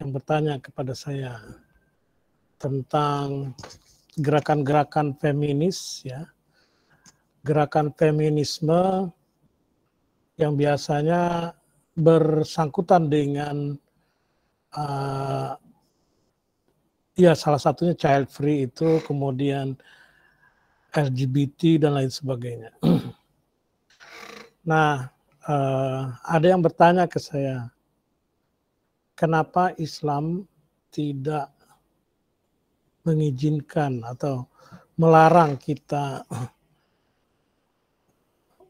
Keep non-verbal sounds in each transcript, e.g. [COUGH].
yang bertanya kepada saya tentang gerakan-gerakan feminis ya gerakan feminisme yang biasanya bersangkutan dengan uh, ya salah satunya child free itu kemudian LGBT dan lain sebagainya. [CLEARS THROAT] Nah, uh, ada yang bertanya ke saya, kenapa Islam tidak mengizinkan atau melarang kita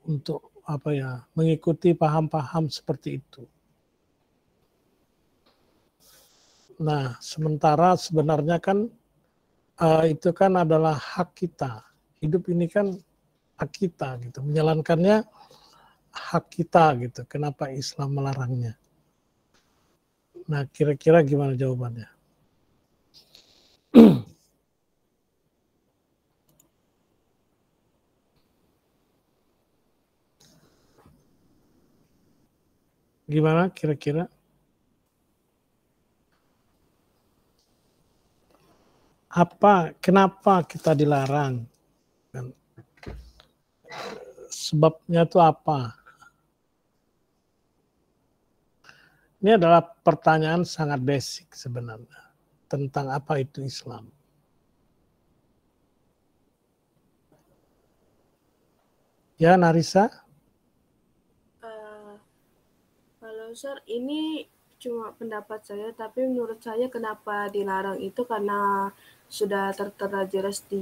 untuk apa ya mengikuti paham-paham seperti itu. Nah, sementara sebenarnya kan uh, itu kan adalah hak kita. Hidup ini kan hak kita gitu. Menjalankannya hak kita gitu. Kenapa Islam melarangnya? Nah, kira-kira gimana jawabannya? gimana kira-kira? Apa, kenapa kita dilarang? Sebabnya itu apa? Ini adalah pertanyaan sangat basic sebenarnya tentang apa itu Islam. Ya, Narisa? Uh, eh, kalau Sir, ini cuma pendapat saya, tapi menurut saya kenapa dilarang itu karena sudah tertera jelas di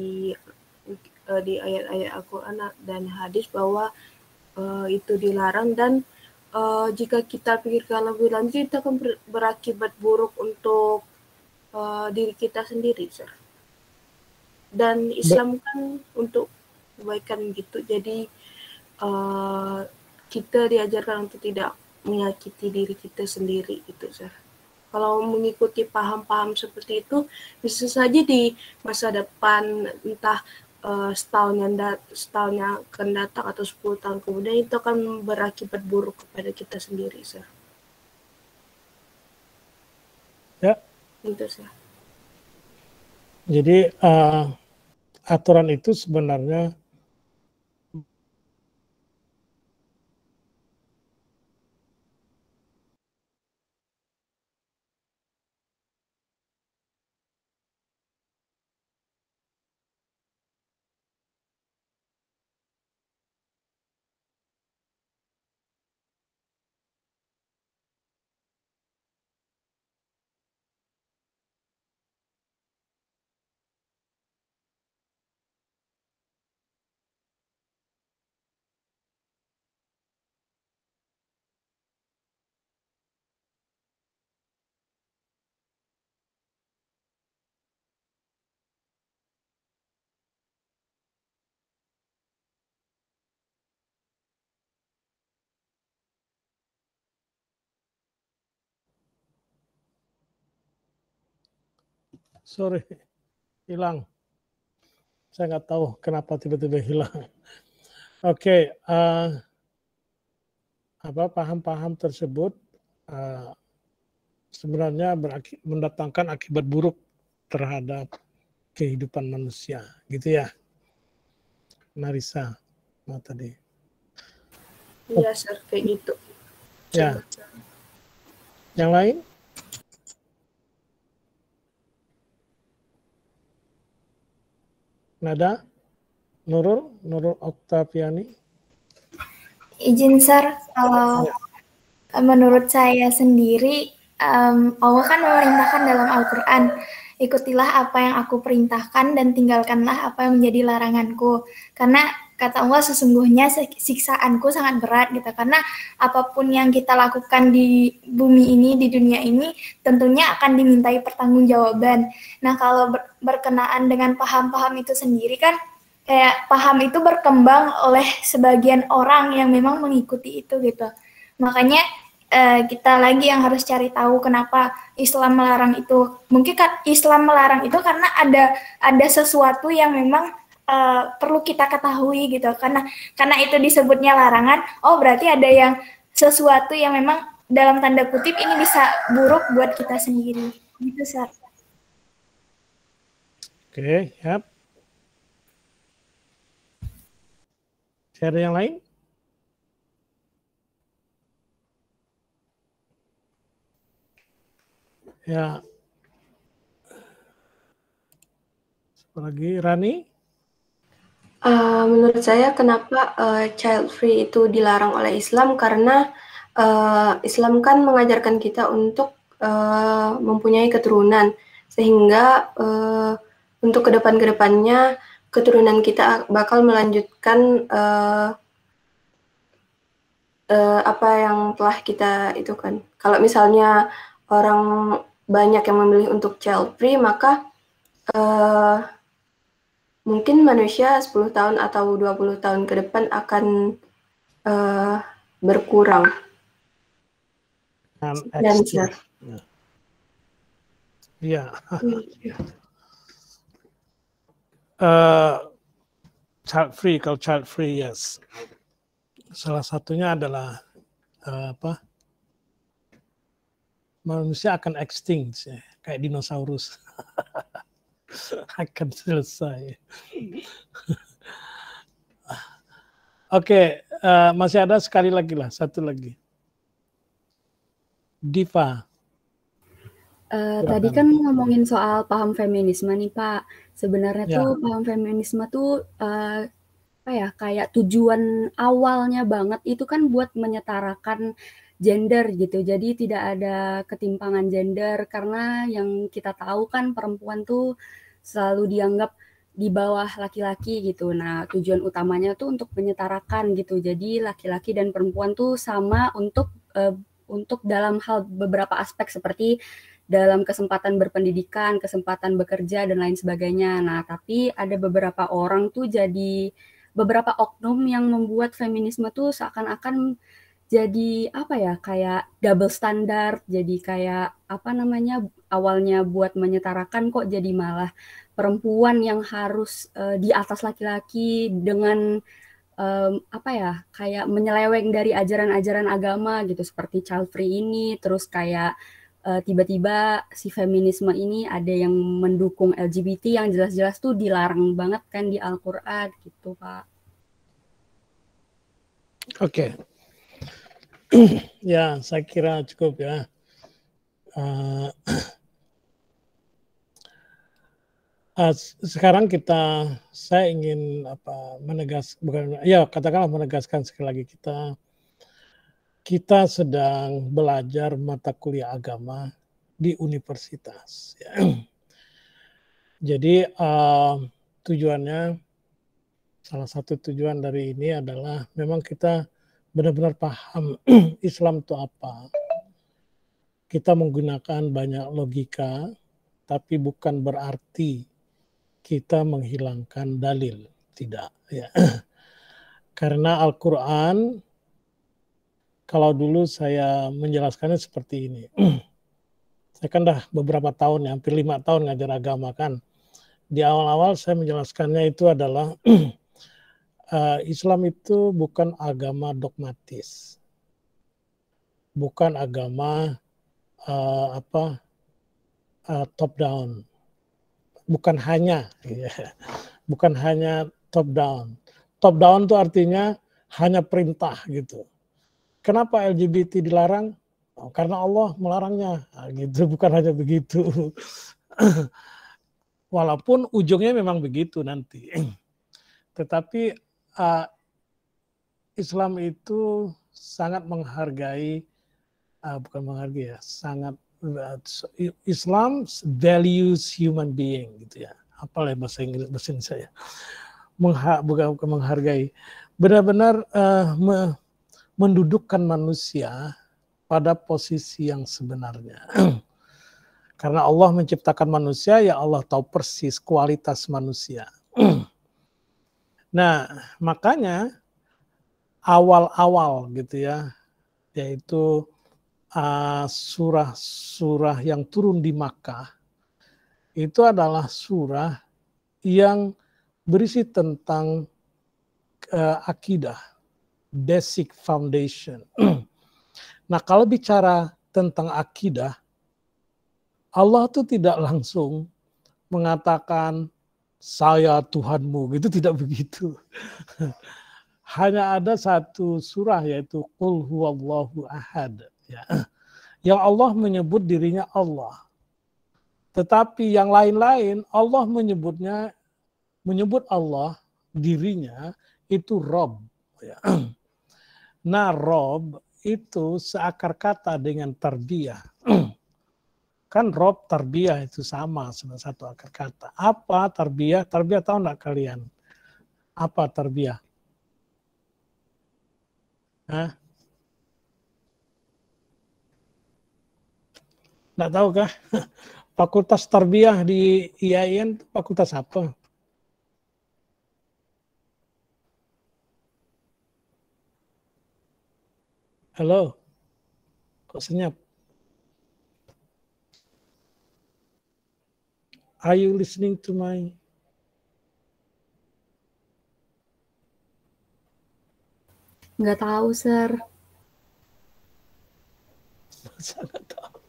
eh, di ayat-ayat Al-Quran dan hadis bahwa uh, itu dilarang dan uh, jika kita pikirkan lebih lanjut itu akan ber berakibat buruk untuk uh, diri kita sendiri, sir. Dan Islam kan untuk kebaikan gitu, jadi uh, kita diajarkan untuk tidak menyakiti diri kita sendiri itu, sir kalau mengikuti paham-paham seperti itu bisa saja di masa depan entah uh, setahun yang setahun yang akan datang atau 10 tahun kemudian itu akan berakibat buruk kepada kita sendiri sir. Ya. Itu sir. Jadi uh, aturan itu sebenarnya sorry hilang. Saya nggak tahu kenapa tiba-tiba hilang. Oke, okay, uh, eh, apa paham-paham tersebut uh, sebenarnya berakib, mendatangkan akibat buruk terhadap kehidupan manusia, gitu ya, Narisa, mau tadi? Iya, oh. kayak gitu. Ya. Yang lain? Nada Nurul Nurul Oktaviani. Izin sar kalau ya. menurut saya sendiri um, Allah kan memerintahkan dalam Al-Qur'an ikutilah apa yang aku perintahkan dan tinggalkanlah apa yang menjadi laranganku karena kata Allah sesungguhnya siksaanku sangat berat gitu karena apapun yang kita lakukan di bumi ini di dunia ini tentunya akan dimintai pertanggungjawaban. Nah, kalau berkenaan dengan paham-paham itu sendiri kan kayak paham itu berkembang oleh sebagian orang yang memang mengikuti itu gitu. Makanya eh, kita lagi yang harus cari tahu kenapa Islam melarang itu. Mungkin kan Islam melarang itu karena ada ada sesuatu yang memang uh, perlu kita ketahui gitu karena karena itu disebutnya larangan oh berarti ada yang sesuatu yang memang dalam tanda kutip ini bisa buruk buat kita sendiri gitu sar oke okay, yap ada yang lain ya apalagi Rani Eh, menurut saya kenapa, uh, child free itu dilarang oleh Islam karena, uh, Islam kan mengajarkan kita untuk, uh, mempunyai keturunan sehingga, uh, untuk ke depan ke keturunan kita bakal melanjutkan, uh, uh, apa yang telah kita itu kan Kalau misalnya orang banyak yang memilih untuk child free maka, uh, mungkin manusia 10 tahun atau 20 tahun ke depan akan uh, berkurang. Um, Dan benar. Ya. Yeah. uh, [LAUGHS] child free, kalau child free, yes. Salah satunya adalah uh, apa? Manusia akan extinct, ya. kayak dinosaurus. [LAUGHS] [LAUGHS] akan selesai. [LAUGHS] Oke, okay, uh, eh, masih ada sekali lagi lah, satu lagi. Diva. Uh, tadi kan ngomongin soal paham feminisme nih Pak. Sebenarnya ya. tuh paham feminisme tuh uh, apa ya kayak tujuan awalnya banget itu kan buat menyetarakan gender gitu. Jadi tidak ada ketimpangan gender karena yang kita tahu kan perempuan tuh selalu dianggap di bawah laki-laki gitu. Nah, tujuan utamanya tuh untuk menyetarakan gitu. Jadi laki-laki dan perempuan tuh sama untuk uh, untuk dalam hal beberapa aspek seperti dalam kesempatan berpendidikan, kesempatan bekerja dan lain sebagainya. Nah, tapi ada beberapa orang tuh jadi beberapa oknum yang membuat feminisme tuh seakan-akan jadi apa ya kayak double standard jadi kayak apa namanya awalnya buat menyetarakan kok jadi malah perempuan yang harus uh, di atas laki-laki dengan um, apa ya kayak menyeleweng dari ajaran-ajaran agama gitu seperti child free ini terus kayak uh, tiba-tiba si feminisme ini ada yang mendukung LGBT yang jelas-jelas tuh dilarang banget kan di Al-Qur'an gitu, Pak. Oke. Okay ya, saya kira cukup ya. Uh, uh, sekarang kita, saya ingin apa menegas, bukan ya katakanlah menegaskan sekali lagi kita kita sedang belajar mata kuliah agama di universitas. Ya. Jadi uh, tujuannya salah satu tujuan dari ini adalah memang kita benar-benar paham [CLEARS THROAT] Islam itu apa. Kita menggunakan banyak logika, tapi bukan berarti kita menghilangkan dalil. Tidak. Ya. [CLEARS THROAT] Karena Al-Quran, kalau dulu saya menjelaskannya seperti ini. [CLEARS THROAT] saya kan dah beberapa tahun, ya, hampir lima tahun ngajar agama kan. Di awal-awal saya menjelaskannya itu adalah uh, Islam itu bukan agama dogmatis, bukan agama uh, apa uh, top down, bukan hanya, iya. bukan hanya top down. Top down itu artinya hanya perintah gitu. Kenapa LGBT dilarang? Oh, karena Allah melarangnya, nah, gitu. [LAUGHS] Bukan hanya begitu. [CLEARS THROAT] Walaupun ujungnya memang begitu nanti. [CLEARS THROAT] Tetapi uh, Islam itu sangat menghargai uh, bukan menghargai ya sangat uh, Islam values human being gitu ya apa lah ya bahasa Inggris bahasa Indonesia saya, Mengha, bukan, bukan menghargai benar-benar uh, me, mendudukkan manusia pada posisi yang sebenarnya [CLEARS THROAT] karena Allah menciptakan manusia ya Allah tahu persis kualitas manusia [CLEARS THROAT] Nah, makanya awal-awal gitu ya, yaitu ah, surah-surah yang turun di Makkah itu adalah surah yang berisi tentang uh, akidah, basic foundation. [CLEARS THROAT] nah, kalau bicara tentang akidah, Allah itu tidak langsung mengatakan saya Tuhanmu itu tidak [LAUGHS] begitu. Hanya ada satu surah yaitu Qul huwallahu ahad ya. Yang Allah menyebut dirinya Allah. Tetapi yang lain-lain Allah menyebutnya menyebut Allah dirinya itu Rob. Ya. [CLEARS THROAT] Nah Rob itu seakar kata dengan terbiah. [CLEARS THROAT] Kan rob tarbiyah itu sama, salah satu akar kata. Apa tarbiyah? Tarbiyah tahu nggak kalian? Apa tarbiyah? Hah? Nggak tahu kah? [LAUGHS] Fakultas tarbiyah di IAIN fakultas apa? Halo? Kok senyap? Are you listening to my Nggak tahu, Sir. Masa [LAUGHS] tahu?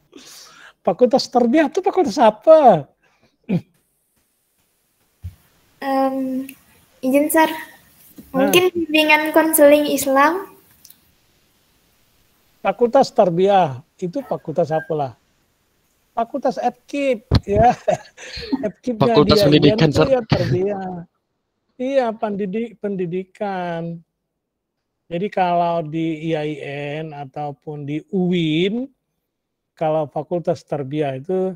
Fakultas terbiak itu fakultas apa? Um, izin, Sir. Mungkin nah. bimbingan konseling Islam. Fakultas terbiak itu fakultas apalah? fakultas FKIP ya. [LAUGHS] FKIP fakultas dia, pendidikan dia, ya, dia. Iya, pendidik pendidikan. Jadi kalau di IAIN ataupun di UIN kalau fakultas terbiak itu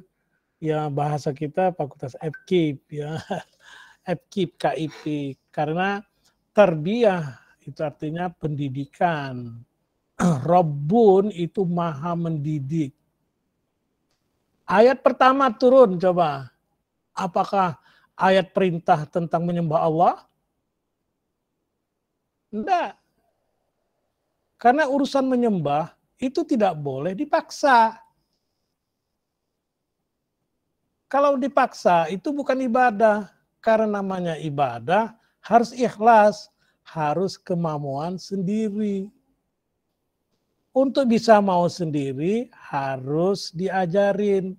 ya bahasa kita fakultas FKIP ya. [LAUGHS] FKIP KIP karena terbiak itu artinya pendidikan. [CLEARS THROAT] Robun itu maha mendidik. Ayat pertama turun coba. Apakah ayat perintah tentang menyembah Allah? Tidak. Karena urusan menyembah itu tidak boleh dipaksa. Kalau dipaksa itu bukan ibadah. Karena namanya ibadah harus ikhlas, harus kemampuan sendiri. Untuk bisa mau sendiri harus diajarin.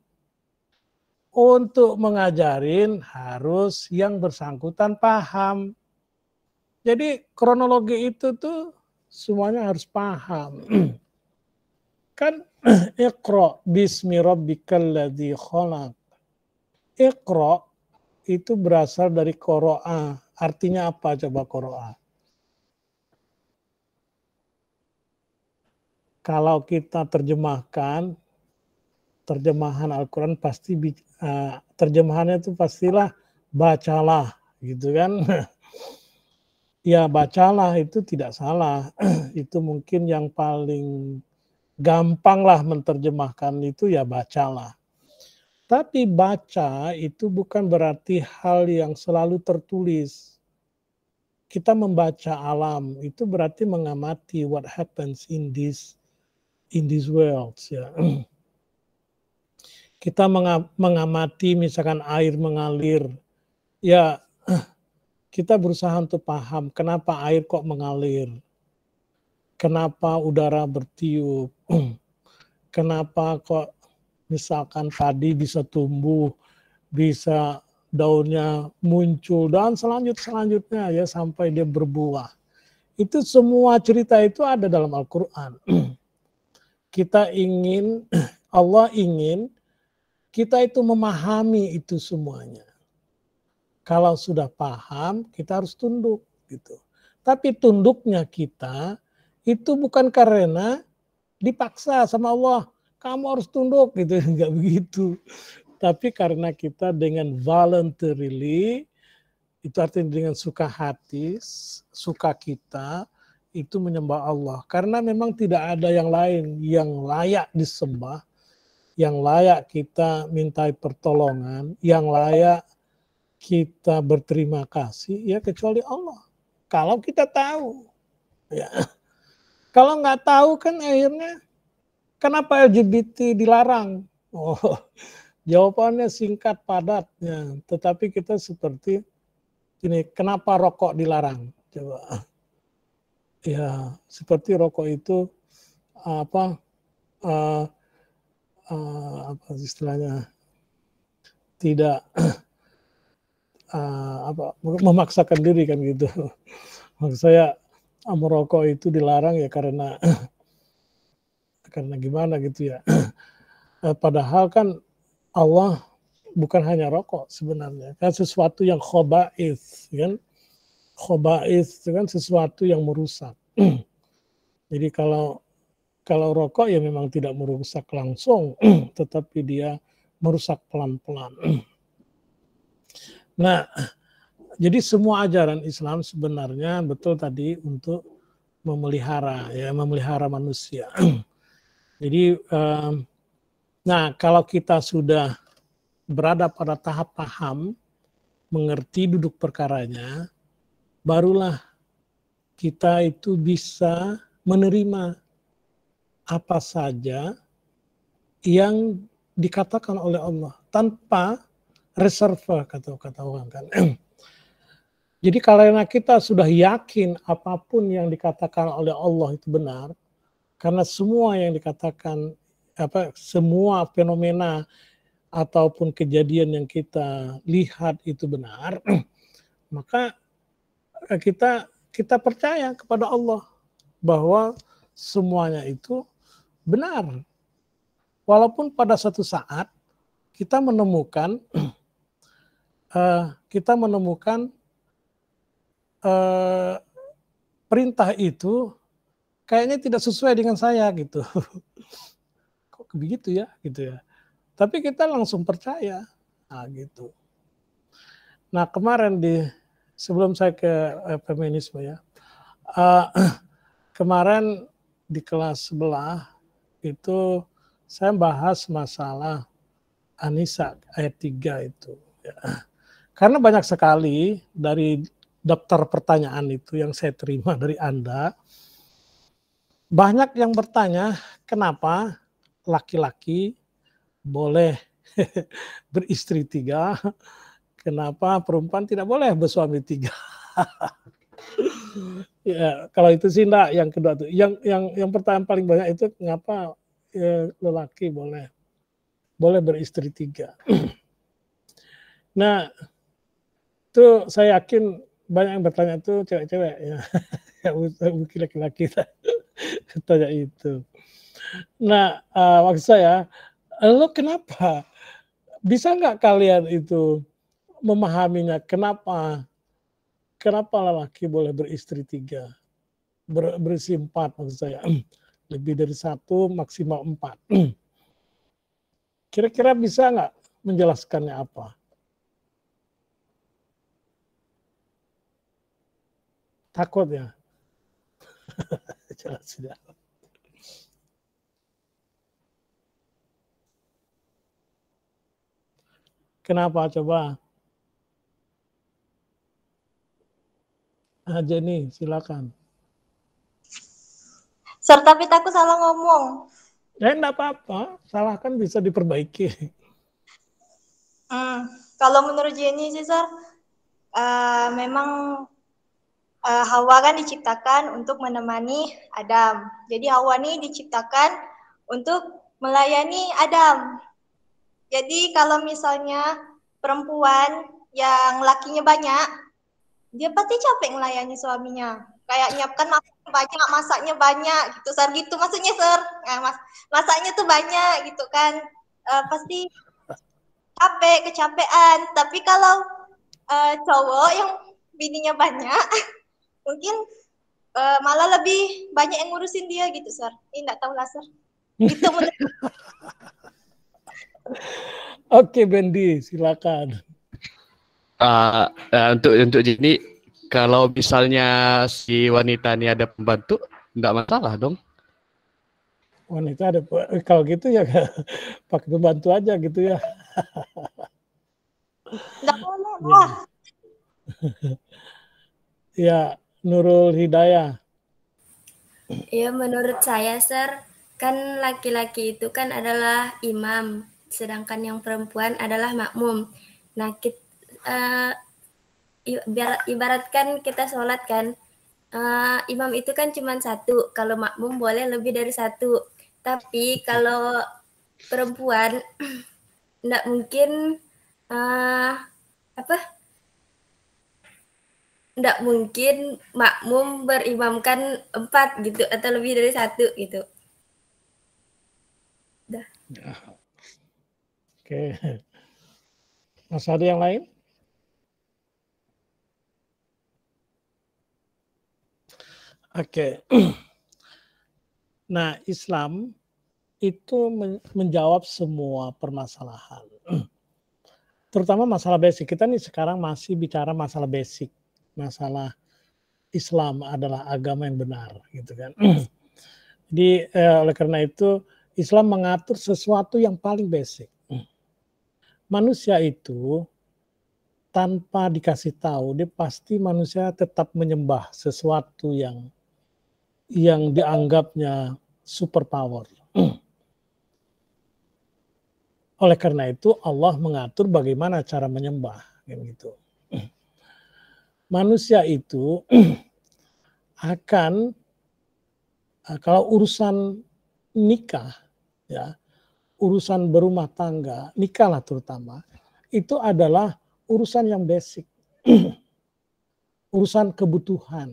Untuk mengajarin harus yang bersangkutan paham. Jadi kronologi itu tuh semuanya harus paham. [CLEARS THROAT] kan ikro [CLEARS THROAT] bismi rabbikal ladzi kholak. Ikro itu berasal dari koro'ah. Artinya apa coba koro'ah? kalau kita terjemahkan terjemahan Al-Quran pasti eh, terjemahannya itu pastilah bacalah gitu kan [LAUGHS] ya bacalah itu tidak salah [CLEARS THROAT] itu mungkin yang paling gampang lah menerjemahkan itu ya bacalah tapi baca itu bukan berarti hal yang selalu tertulis kita membaca alam itu berarti mengamati what happens in this in this world. Ya. [CLEARS THROAT] Kita mengamati misalkan air mengalir, ya [CLEARS THROAT] kita berusaha untuk paham kenapa air kok mengalir, kenapa udara bertiup, [CLEARS THROAT] kenapa kok misalkan tadi bisa tumbuh, bisa daunnya muncul dan selanjut selanjutnya ya sampai dia berbuah. Itu semua cerita itu ada dalam Al-Qur'an kita ingin [CLEARS THROAT] Allah ingin kita itu memahami itu semuanya. Kalau sudah paham, kita harus tunduk gitu. Tapi tunduknya kita itu bukan karena dipaksa sama Allah, kamu harus tunduk [LAUGHS] gitu, enggak begitu. Tapi karena kita dengan voluntarily itu artinya dengan suka hati, suka kita itu menyembah Allah karena memang tidak ada yang lain yang layak disembah yang layak kita mintai pertolongan yang layak kita berterima kasih ya kecuali Allah kalau kita tahu ya kalau nggak tahu kan akhirnya kenapa LGBT dilarang oh jawabannya singkat padatnya tetapi kita seperti ini kenapa rokok dilarang coba ya seperti rokok itu apa uh, uh, apa istilahnya tidak uh, [CLEARS THROAT] apa memaksakan diri kan gitu [LAUGHS] maksud saya merokok itu dilarang ya karena [CLEARS THROAT] karena gimana gitu ya [CLEARS THROAT] padahal kan Allah bukan hanya rokok sebenarnya kan sesuatu yang khobaif kan khobais itu kan sesuatu yang merusak. [CLEARS THROAT] Jadi kalau kalau rokok ya memang tidak merusak langsung, [CLEARS THROAT] tetapi dia merusak pelan-pelan. [CLEARS THROAT] nah, jadi semua ajaran Islam sebenarnya betul tadi untuk memelihara ya memelihara manusia. jadi nah kalau kita sudah berada pada tahap paham, mengerti duduk perkaranya, barulah kita itu bisa menerima apa saja yang dikatakan oleh Allah tanpa reserve kata kata orang kan. [CLEARS THROAT] Jadi karena kita sudah yakin apapun yang dikatakan oleh Allah itu benar, karena semua yang dikatakan apa semua fenomena ataupun kejadian yang kita lihat itu benar, [CLEARS THROAT] maka kita kita percaya kepada Allah bahwa semuanya itu benar. Walaupun pada satu saat kita menemukan uh, [CLEARS THROAT] kita menemukan uh, perintah itu kayaknya tidak sesuai dengan saya gitu. [LAUGHS] Kok begitu ya gitu ya. Tapi kita langsung percaya. Nah, gitu. Nah, kemarin di sebelum saya ke eh, feminisme ya. Uh, [CLEARS THROAT] kemarin di kelas sebelah itu saya bahas masalah Anissa ayat 3 itu. Ya. Karena banyak sekali dari daftar pertanyaan itu yang saya terima dari Anda, banyak yang bertanya kenapa laki-laki boleh [LAUGHS] beristri tiga, Kenapa perempuan tidak boleh bersuami tiga? [LAUGHS] ya, kalau itu sih enggak yang kedua tuh. Yang yang yang pertanyaan paling banyak itu kenapa ya, lelaki boleh boleh beristri tiga. [CLEARS THROAT] nah, itu saya yakin banyak yang bertanya itu cewek-cewek ya. [LAUGHS] mungkin laki-laki [LAUGHS] tanya itu. Nah, uh, maksud saya, lo kenapa? Bisa nggak kalian itu memahaminya kenapa kenapa lelaki boleh beristri tiga ber, berisi empat maksud saya [CLEARS THROAT] lebih dari satu maksimal empat [CLEARS THROAT] kira-kira bisa nggak menjelaskannya apa takut ya [LAUGHS] jelas tidak kenapa coba Nah, Jenny, silakan. Serta pitaku salah ngomong. Ya, enggak apa-apa. Salah kan bisa diperbaiki. [LAUGHS] Hmm, kalau menurut Jenny sih, uh, memang uh, Hawa kan diciptakan untuk menemani Adam. Jadi Hawa ini diciptakan untuk melayani Adam. Jadi kalau misalnya perempuan yang lakinya banyak, dia pasti capek melayani suaminya kayak nyiapkan makan banyak masaknya banyak gitu sar gitu maksudnya sar nah, mas masaknya tuh banyak gitu kan uh, pasti capek kecapean tapi kalau uh, cowok yang bininya banyak [LAUGHS] mungkin uh, malah lebih banyak yang ngurusin dia gitu sar ini nggak tahu lah sar gitu [LAUGHS] Oke, Bendy silakan uh, untuk untuk jadi kalau misalnya si wanita ini ada pembantu enggak masalah dong wanita ada eh, kalau gitu ya [LAUGHS] pakai pembantu aja gitu ya [LAUGHS] enggak boleh ya. [LAUGHS] ya Nurul Hidayah Ya menurut saya Sir, kan laki-laki itu kan adalah imam, sedangkan yang perempuan adalah makmum. Nah, kita, uh, ibaratkan kita sholat kan uh, imam itu kan cuma satu kalau makmum boleh lebih dari satu tapi kalau perempuan tidak [CLEARS THROAT] mungkin uh, apa tidak mungkin makmum berimamkan empat gitu atau lebih dari satu gitu ya. oke okay. masih ada yang lain Oke. Okay. [CLEARS THROAT] Nah, Islam itu menjawab semua permasalahan. [CLEARS THROAT] Terutama masalah basic. Kita nih sekarang masih bicara masalah basic. Masalah Islam adalah agama yang benar, gitu kan. [CLEARS THROAT] Jadi eh, oleh karena itu Islam mengatur sesuatu yang paling basic. Manusia itu tanpa dikasih tahu dia pasti manusia tetap menyembah sesuatu yang yang dianggapnya superpower. [CLEARS THROAT] Oleh karena itu Allah mengatur bagaimana cara menyembah gitu. [CLEARS THROAT] Manusia itu [CLEARS THROAT] akan eh, kalau urusan nikah ya, urusan berumah tangga, nikahlah terutama, itu adalah urusan yang basic. urusan kebutuhan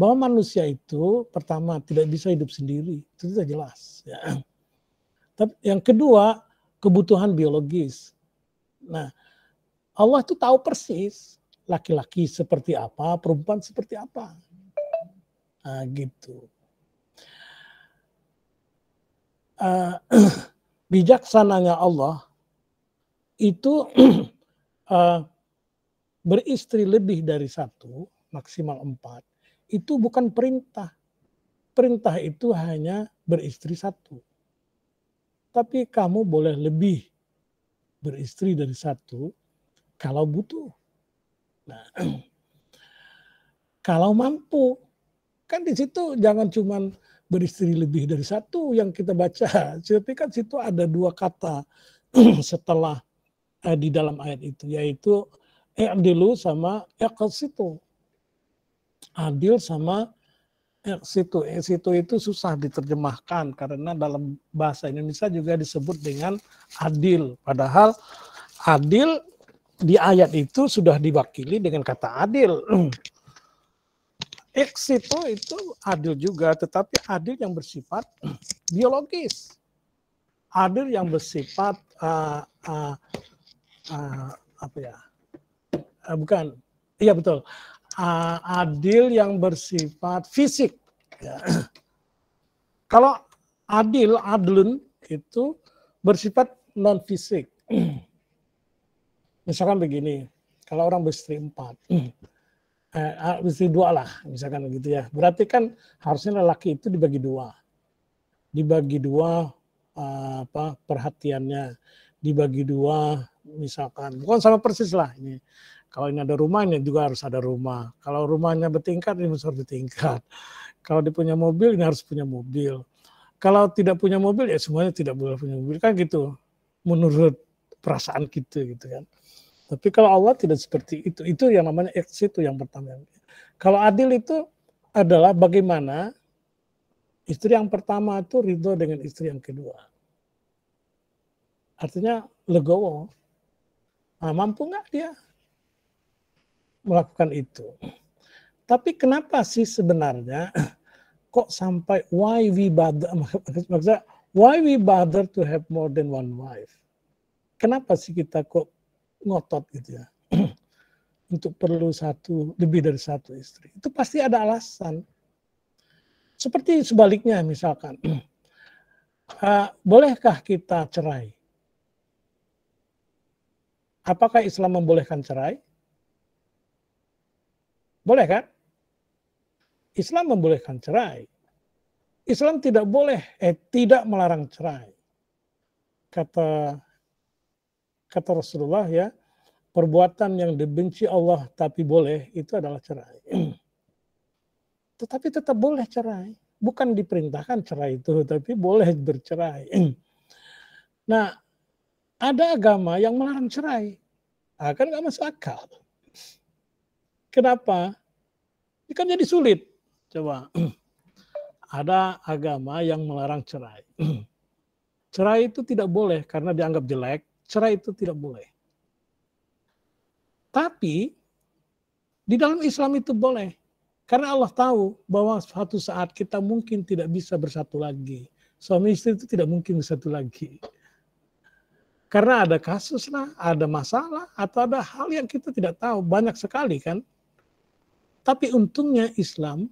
bahwa manusia itu pertama tidak bisa hidup sendiri itu sudah jelas ya. Tapi yang kedua kebutuhan biologis. Nah Allah itu tahu persis laki-laki seperti apa, perempuan seperti apa. Nah, gitu. Uh, [CLEARS THROAT] bijaksananya Allah itu uh, [CLEARS THROAT] beristri lebih dari satu, maksimal empat, itu bukan perintah. Perintah itu hanya beristri satu. Tapi kamu boleh lebih beristri dari satu kalau butuh. Nah, [CLEARS THROAT] kalau mampu, kan di situ jangan cuman beristri lebih dari satu yang kita baca, [LAUGHS] tapi kan situ ada dua kata [CLEARS THROAT] setelah eh, di dalam ayat itu, yaitu dulu sama situ adil sama eksitu. Eh, eh, situ itu susah diterjemahkan karena dalam bahasa Indonesia juga disebut dengan adil. Padahal adil di ayat itu sudah diwakili dengan kata adil. Eksito eh, itu adil juga, tetapi adil yang bersifat biologis. Adil yang bersifat uh, uh, uh, apa ya? Uh, bukan, iya betul Uh, adil yang bersifat fisik. Ya. Kalau adil, adlun itu bersifat non fisik. misalkan begini, kalau orang beristri empat, eh, ah, istri dua lah, misalkan begitu ya. Berarti kan harusnya lelaki itu dibagi dua, dibagi dua ah, apa perhatiannya, dibagi dua misalkan bukan sama persis lah ini kalau ini ada rumahnya juga harus ada rumah. Kalau rumahnya bertingkat ini harus bertingkat. [LAUGHS] Kalau dia punya mobil ini harus punya mobil. Kalau tidak punya mobil ya semuanya tidak boleh punya mobil kan gitu. Menurut perasaan kita gitu kan. Tapi kalau Allah tidak seperti itu. Itu yang namanya eksis itu yang pertama. Kalau adil itu adalah bagaimana istri yang pertama itu ridho dengan istri yang kedua. Artinya legowo. Nah, mampu nggak dia melakukan itu. Tapi kenapa sih sebenarnya [CLEARS THROAT] kok sampai why we bother [LAUGHS] maksudnya why we bother to have more than one wife? Kenapa sih kita kok ngotot gitu ya? [CLEARS THROAT] untuk perlu satu lebih dari satu istri. Itu pasti ada alasan. Seperti sebaliknya misalkan uh, [CLEARS THROAT] bolehkah kita cerai? Apakah Islam membolehkan cerai? Boleh kan? Islam membolehkan cerai. Islam tidak boleh, eh tidak melarang cerai. Kata kata Rasulullah ya, perbuatan yang dibenci Allah tapi boleh itu adalah cerai. [CLEARS THROAT] Tetapi tetap boleh cerai. Bukan diperintahkan cerai itu, tapi boleh bercerai. [CLEARS THROAT] Nah, ada agama yang melarang cerai. Akan ah, nah, nggak masuk akal. Kenapa? Ini kan jadi sulit. Coba. [CLEARS THROAT] Ada agama yang melarang cerai. [CLEARS THROAT] cerai itu tidak boleh karena dianggap jelek. Cerai itu tidak boleh. Tapi di dalam Islam itu boleh. Karena Allah tahu bahwa suatu saat kita mungkin tidak bisa bersatu lagi. Suami istri itu tidak mungkin bersatu lagi. Karena ada kasus lah, ada masalah, atau ada hal yang kita tidak tahu. Banyak sekali kan tapi untungnya Islam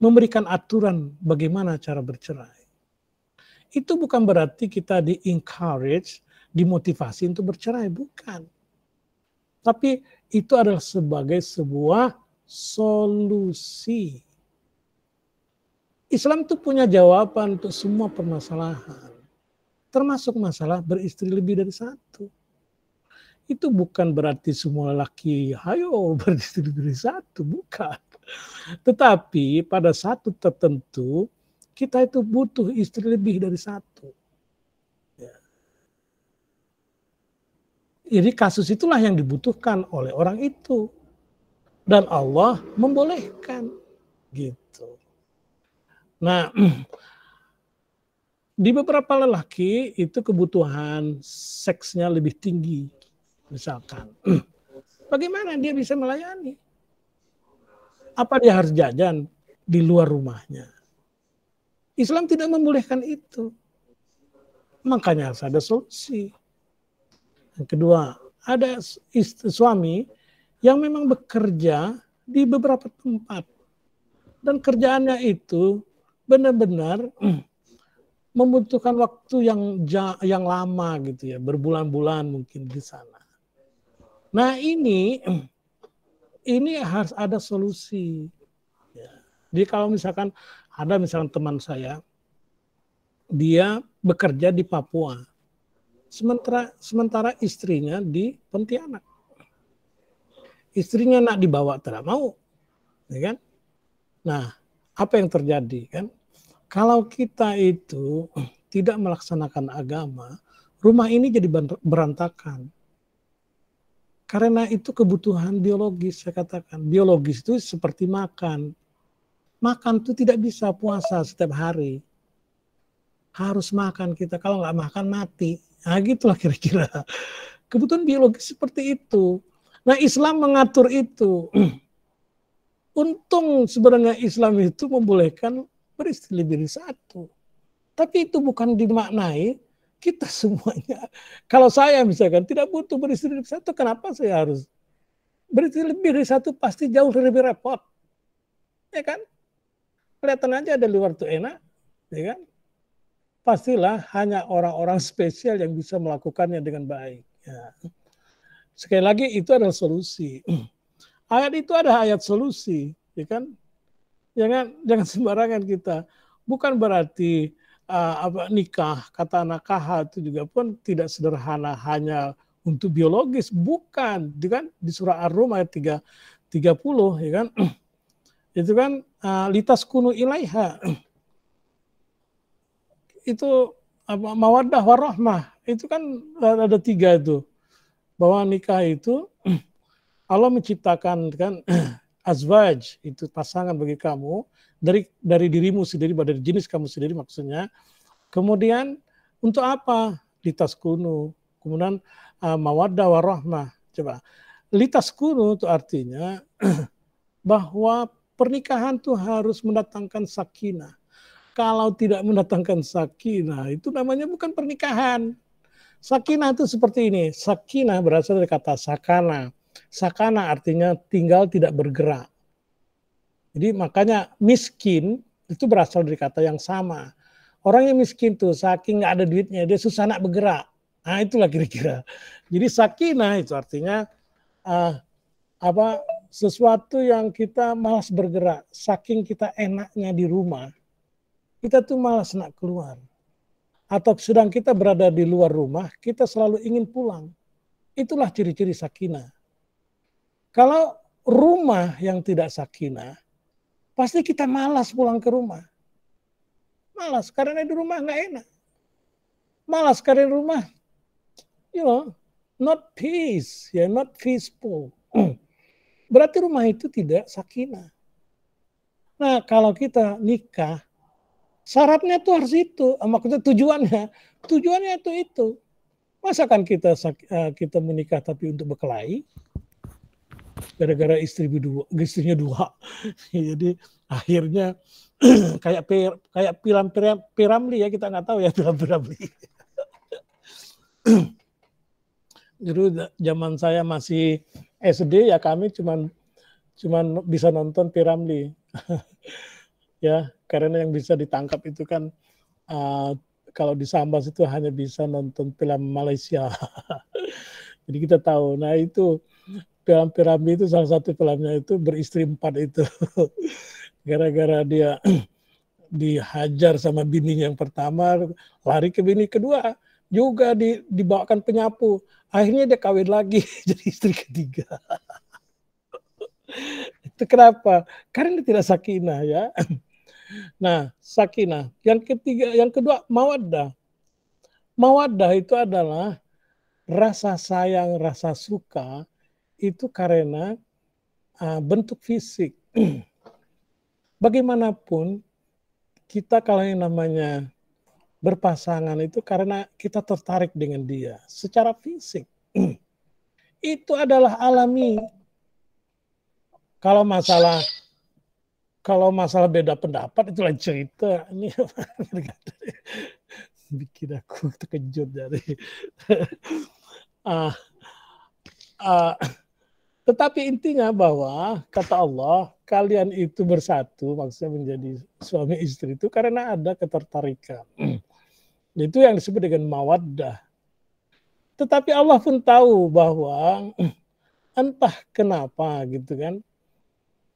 memberikan aturan bagaimana cara bercerai. Itu bukan berarti kita di encourage, dimotivasi untuk bercerai, bukan. Tapi itu adalah sebagai sebuah solusi. Islam itu punya jawaban untuk semua permasalahan. Termasuk masalah beristri lebih dari satu itu bukan berarti semua laki hayo [LAUGHS] berdiri satu, bukan. Tetapi pada satu tertentu kita itu butuh istri lebih dari satu. Ya. Jadi kasus itulah yang dibutuhkan oleh orang itu. Dan Allah membolehkan. Gitu. Nah, [CLEARS THROAT] di beberapa lelaki itu kebutuhan seksnya lebih tinggi misalkan. [CLEARS THROAT] Bagaimana dia bisa melayani? Apa dia harus jajan di luar rumahnya? Islam tidak membolehkan itu. Makanya harus ada solusi. Yang kedua, ada istri, suami yang memang bekerja di beberapa tempat. Dan kerjaannya itu benar-benar [CLEARS THROAT] membutuhkan waktu yang yang lama gitu ya, berbulan-bulan mungkin di sana. Nah ini ini harus ada solusi. Jadi kalau misalkan ada misalkan teman saya, dia bekerja di Papua, sementara sementara istrinya di Pontianak. Istrinya nak dibawa tidak mau, ya kan? Nah, apa yang terjadi kan? Kalau kita itu tidak melaksanakan agama, rumah ini jadi berantakan. Karena itu kebutuhan biologis, saya katakan. Biologis itu seperti makan. Makan itu tidak bisa puasa setiap hari. Harus makan kita. Kalau nggak makan, mati. Nah, gitulah kira-kira. Kebutuhan biologis seperti itu. Nah, Islam mengatur itu. [CLEARS THROAT] Untung sebenarnya Islam itu membolehkan beristri lebih dari satu. Tapi itu bukan dimaknai kita semuanya. [LAUGHS] Kalau saya misalkan tidak butuh beristri lebih satu, kenapa saya harus beristri lebih dari satu? Pasti jauh lebih repot, ya kan? Kelihatan aja ada luar tuh enak, ya kan? Pastilah hanya orang-orang spesial yang bisa melakukannya dengan baik. Ya. Sekali lagi itu adalah solusi. [CLEARS THROAT] Ayat itu ada ayat solusi, ya kan? Jangan jangan sembarangan kita. Bukan berarti uh, apa nikah, kata nakaha itu juga pun tidak sederhana hanya untuk biologis, bukan. Itu kan di surah Ar-Rum ayat 3 30 ya kan. [CLEARS THROAT] itu kan uh, eh, litas kunu ilaiha. [CLEARS THROAT] itu apa mawaddah warahmah. Itu kan ada tiga itu. Bahwa nikah itu [CLEARS THROAT] Allah menciptakan kan azwaj itu pasangan bagi kamu dari dari dirimu sendiri, dari jenis kamu sendiri maksudnya. Kemudian untuk apa? Litas kuno. Kemudian uh, mawaddah warahmah. Coba. Litas kuno itu artinya [CLEARS THROAT] bahwa pernikahan tuh harus mendatangkan sakinah. Kalau tidak mendatangkan sakinah, itu namanya bukan pernikahan. Sakinah itu seperti ini. Sakinah berasal dari kata sakana. Sakana artinya tinggal tidak bergerak. Jadi makanya miskin itu berasal dari kata yang sama. Orang yang miskin tuh saking nggak ada duitnya dia susah nak bergerak. Nah itulah kira-kira. Jadi sakinah itu artinya uh, apa sesuatu yang kita malas bergerak. Saking kita enaknya di rumah, kita tuh malas nak keluar. Atau sedang kita berada di luar rumah, kita selalu ingin pulang. Itulah ciri-ciri sakinah. Kalau rumah yang tidak sakinah, pasti kita malas pulang ke rumah. Malas karena di rumah nggak enak. Malas karena di rumah, you know, not peace, ya yeah, not peaceful. [CLEARS THROAT] Berarti rumah itu tidak sakinah. Nah kalau kita nikah, syaratnya tuh harus itu, eh, maksudnya tujuannya, tujuannya itu itu. Masakan kita eh, kita menikah tapi untuk berkelahi? gara-gara istri dua istrinya dua [LAUGHS] jadi akhirnya [CLEARS THROAT] kayak per, kayak piram, piram piramli ya kita nggak tahu ya [LAUGHS] piram piramli Jadi [CLEARS THROAT] zaman saya masih SD ya kami cuman cuman bisa nonton piramli [LAUGHS] ya karena yang bisa ditangkap itu kan uh, kalau di Sambas itu hanya bisa nonton film Malaysia jadi kita tahu nah itu dalam piramid itu salah satu filmnya itu beristri empat itu. [LAUGHS] Gara-gara dia [CLEARS THROAT] dihajar sama bini yang pertama, lari ke bini kedua, juga di, dibawakan penyapu. Akhirnya dia kawin lagi [LAUGHS] jadi istri ketiga. [LAUGHS] itu kenapa? Karena dia tidak sakinah ya. [CLEARS THROAT] Nah, sakinah. Yang ketiga, yang kedua mawaddah. Mawaddah itu adalah rasa sayang, rasa suka itu karena uh, bentuk fisik. [CLEARS THROAT] Bagaimanapun kita kalau yang namanya berpasangan itu karena kita tertarik dengan dia secara fisik. [CLEARS THROAT] itu adalah alami. Kalau masalah kalau masalah beda pendapat itu lain cerita. Ini [LAUGHS] bikin aku terkejut dari uh, [LAUGHS] uh, [CLEARS THROAT] Tetapi intinya bahwa kata Allah, kalian itu bersatu, maksudnya menjadi suami istri itu karena ada ketertarikan. [CLEARS THROAT] Itu yang disebut dengan mawaddah. Tetapi Allah pun tahu bahwa [CLEARS THROAT] entah kenapa gitu kan,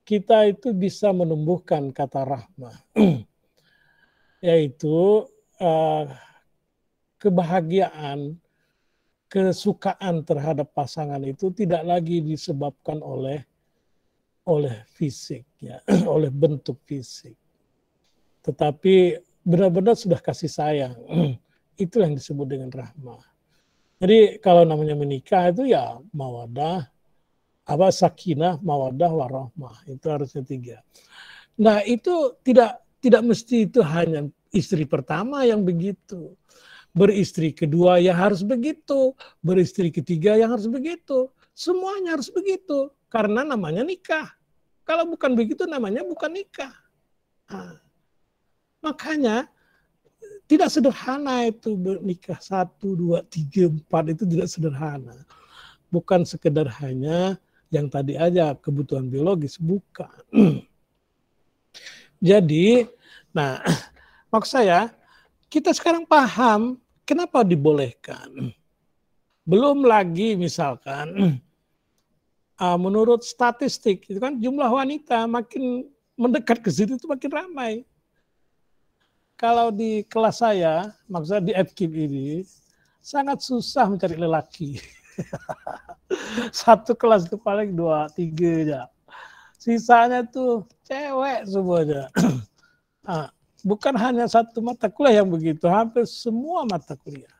kita itu bisa menumbuhkan kata rahmah. [CLEARS THROAT] Yaitu eh, kebahagiaan kesukaan terhadap pasangan itu tidak lagi disebabkan oleh oleh fisik ya, [CLEARS THROAT] oleh bentuk fisik. Tetapi benar-benar sudah kasih sayang. [CLEARS THROAT] Itu yang disebut dengan rahmah. Jadi kalau namanya menikah itu ya mawadah, apa sakinah, mawadah, warahmah. Itu harusnya tiga. Nah itu tidak tidak mesti itu hanya istri pertama yang begitu. Beristri kedua ya harus begitu. Beristri ketiga ya harus begitu. Semuanya harus begitu. Karena namanya nikah. Kalau bukan begitu namanya bukan nikah. Nah, makanya tidak sederhana itu bernikah satu, dua, tiga, empat itu tidak sederhana. Bukan sekedar hanya yang tadi aja kebutuhan biologis, bukan. [CLEARS THROAT] Jadi, nah [CLEARS THROAT] maksud saya kita sekarang paham Kenapa dibolehkan? Belum lagi misalkan [CLEARS THROAT] ah, menurut statistik itu kan jumlah wanita makin mendekat ke situ itu makin ramai. Kalau di kelas saya, maksudnya di FKIP ini, sangat susah mencari lelaki. [LAUGHS] Satu kelas itu paling dua, tiga aja. Sisanya tuh cewek semuanya. nah, [CLEARS THROAT] bukan hanya satu mata kuliah yang begitu, hampir semua mata kuliah.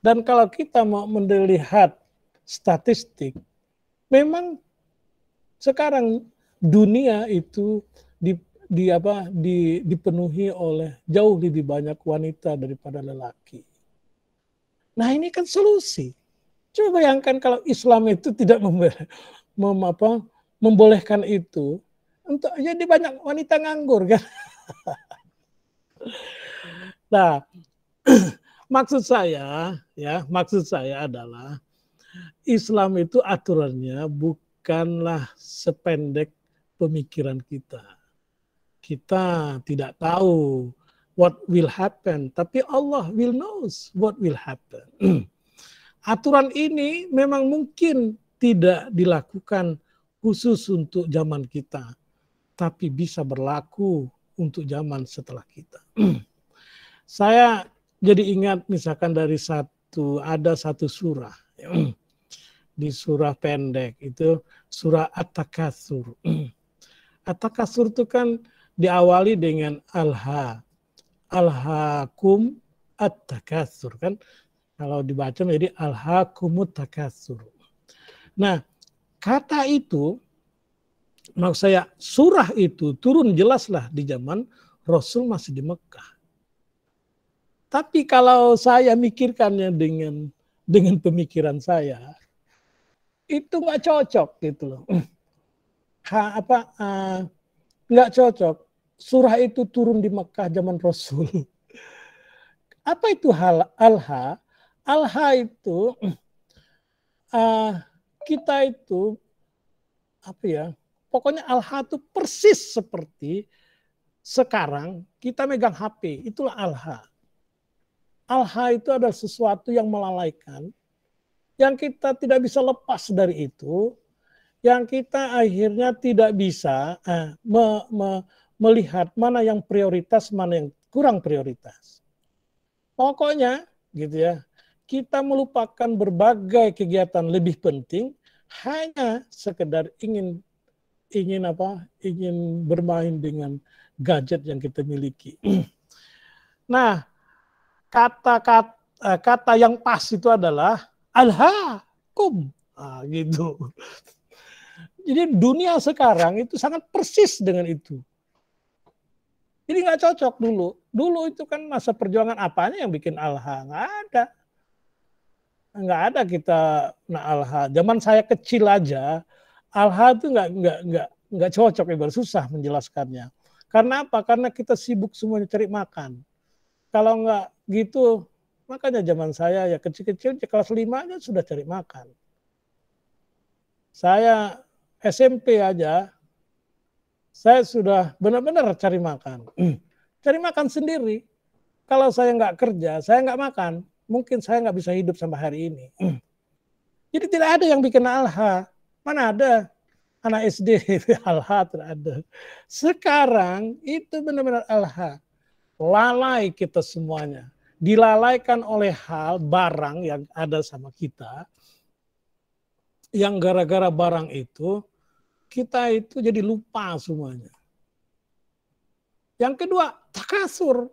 Dan kalau kita mau melihat statistik, memang sekarang dunia itu di, di apa di, dipenuhi oleh jauh lebih banyak wanita daripada lelaki. Nah ini kan solusi. Coba bayangkan kalau Islam itu tidak mem, mem, apa, membolehkan itu, untuk jadi banyak wanita nganggur kan. [LAUGHS] [LAUGHS] Nah, [CLEARS THROAT] maksud saya ya, maksud saya adalah Islam itu aturannya bukanlah sependek pemikiran kita. Kita tidak tahu what will happen, tapi Allah will knows what will happen. [CLEARS THROAT] Aturan ini memang mungkin tidak dilakukan khusus untuk zaman kita, tapi bisa berlaku untuk zaman setelah kita. [CLEARS THROAT] Saya jadi ingat misalkan dari satu ada satu surah [CLEARS THROAT] di surah pendek itu surah At-Takatsur. [CLEARS THROAT] At-Takatsur itu kan diawali dengan alha. hakum At-Takatsur kan kalau dibaca menjadi alhaakumut takatsur. Nah, kata itu Maksud saya surah itu turun jelaslah di zaman Rasul masih di Mekah. Tapi kalau saya mikirkannya dengan dengan pemikiran saya, itu nggak cocok gitu loh. [CLEARS THROAT] Ha, apa uh, cocok. Surah itu turun di Mekah zaman Rasul. [LAUGHS] Apa itu hal alha? Alha itu uh, [CLEARS THROAT] kita itu apa ya? pokoknya alha itu persis seperti sekarang kita megang HP, itulah alha. Alha itu adalah sesuatu yang melalaikan, yang kita tidak bisa lepas dari itu, yang kita akhirnya tidak bisa eh, me, me, melihat mana yang prioritas, mana yang kurang prioritas. Pokoknya gitu ya, kita melupakan berbagai kegiatan lebih penting hanya sekedar ingin ingin apa ingin bermain dengan gadget yang kita miliki. [CLEARS THROAT] nah, kata-kata eh, kata yang pas itu adalah alhakum Nah, gitu. [LAUGHS] Jadi dunia sekarang itu sangat persis dengan itu. Jadi nggak cocok dulu. Dulu itu kan masa perjuangan apanya yang bikin alha? Nggak ada. Nggak ada kita nah alha. Zaman saya kecil aja, Alha itu nggak nggak nggak nggak cocok ibarat susah menjelaskannya. Karena apa? Karena kita sibuk semuanya cari makan. Kalau nggak gitu, makanya zaman saya ya kecil-kecil ya kelas 5 aja sudah cari makan. Saya SMP aja, saya sudah benar-benar cari makan. [CLEARS THROAT] Cari makan sendiri. Kalau saya nggak kerja, saya nggak makan. Mungkin saya nggak bisa hidup sampai hari ini. [CLEARS THROAT] Jadi tidak ada yang bikin alha. Mana ada anak SD hal [LAUGHS] tidak ada. Sekarang itu benar-benar alha Lalai kita semuanya. Dilalaikan oleh hal barang yang ada sama kita. Yang gara-gara barang itu kita itu jadi lupa semuanya. Yang kedua, takasur.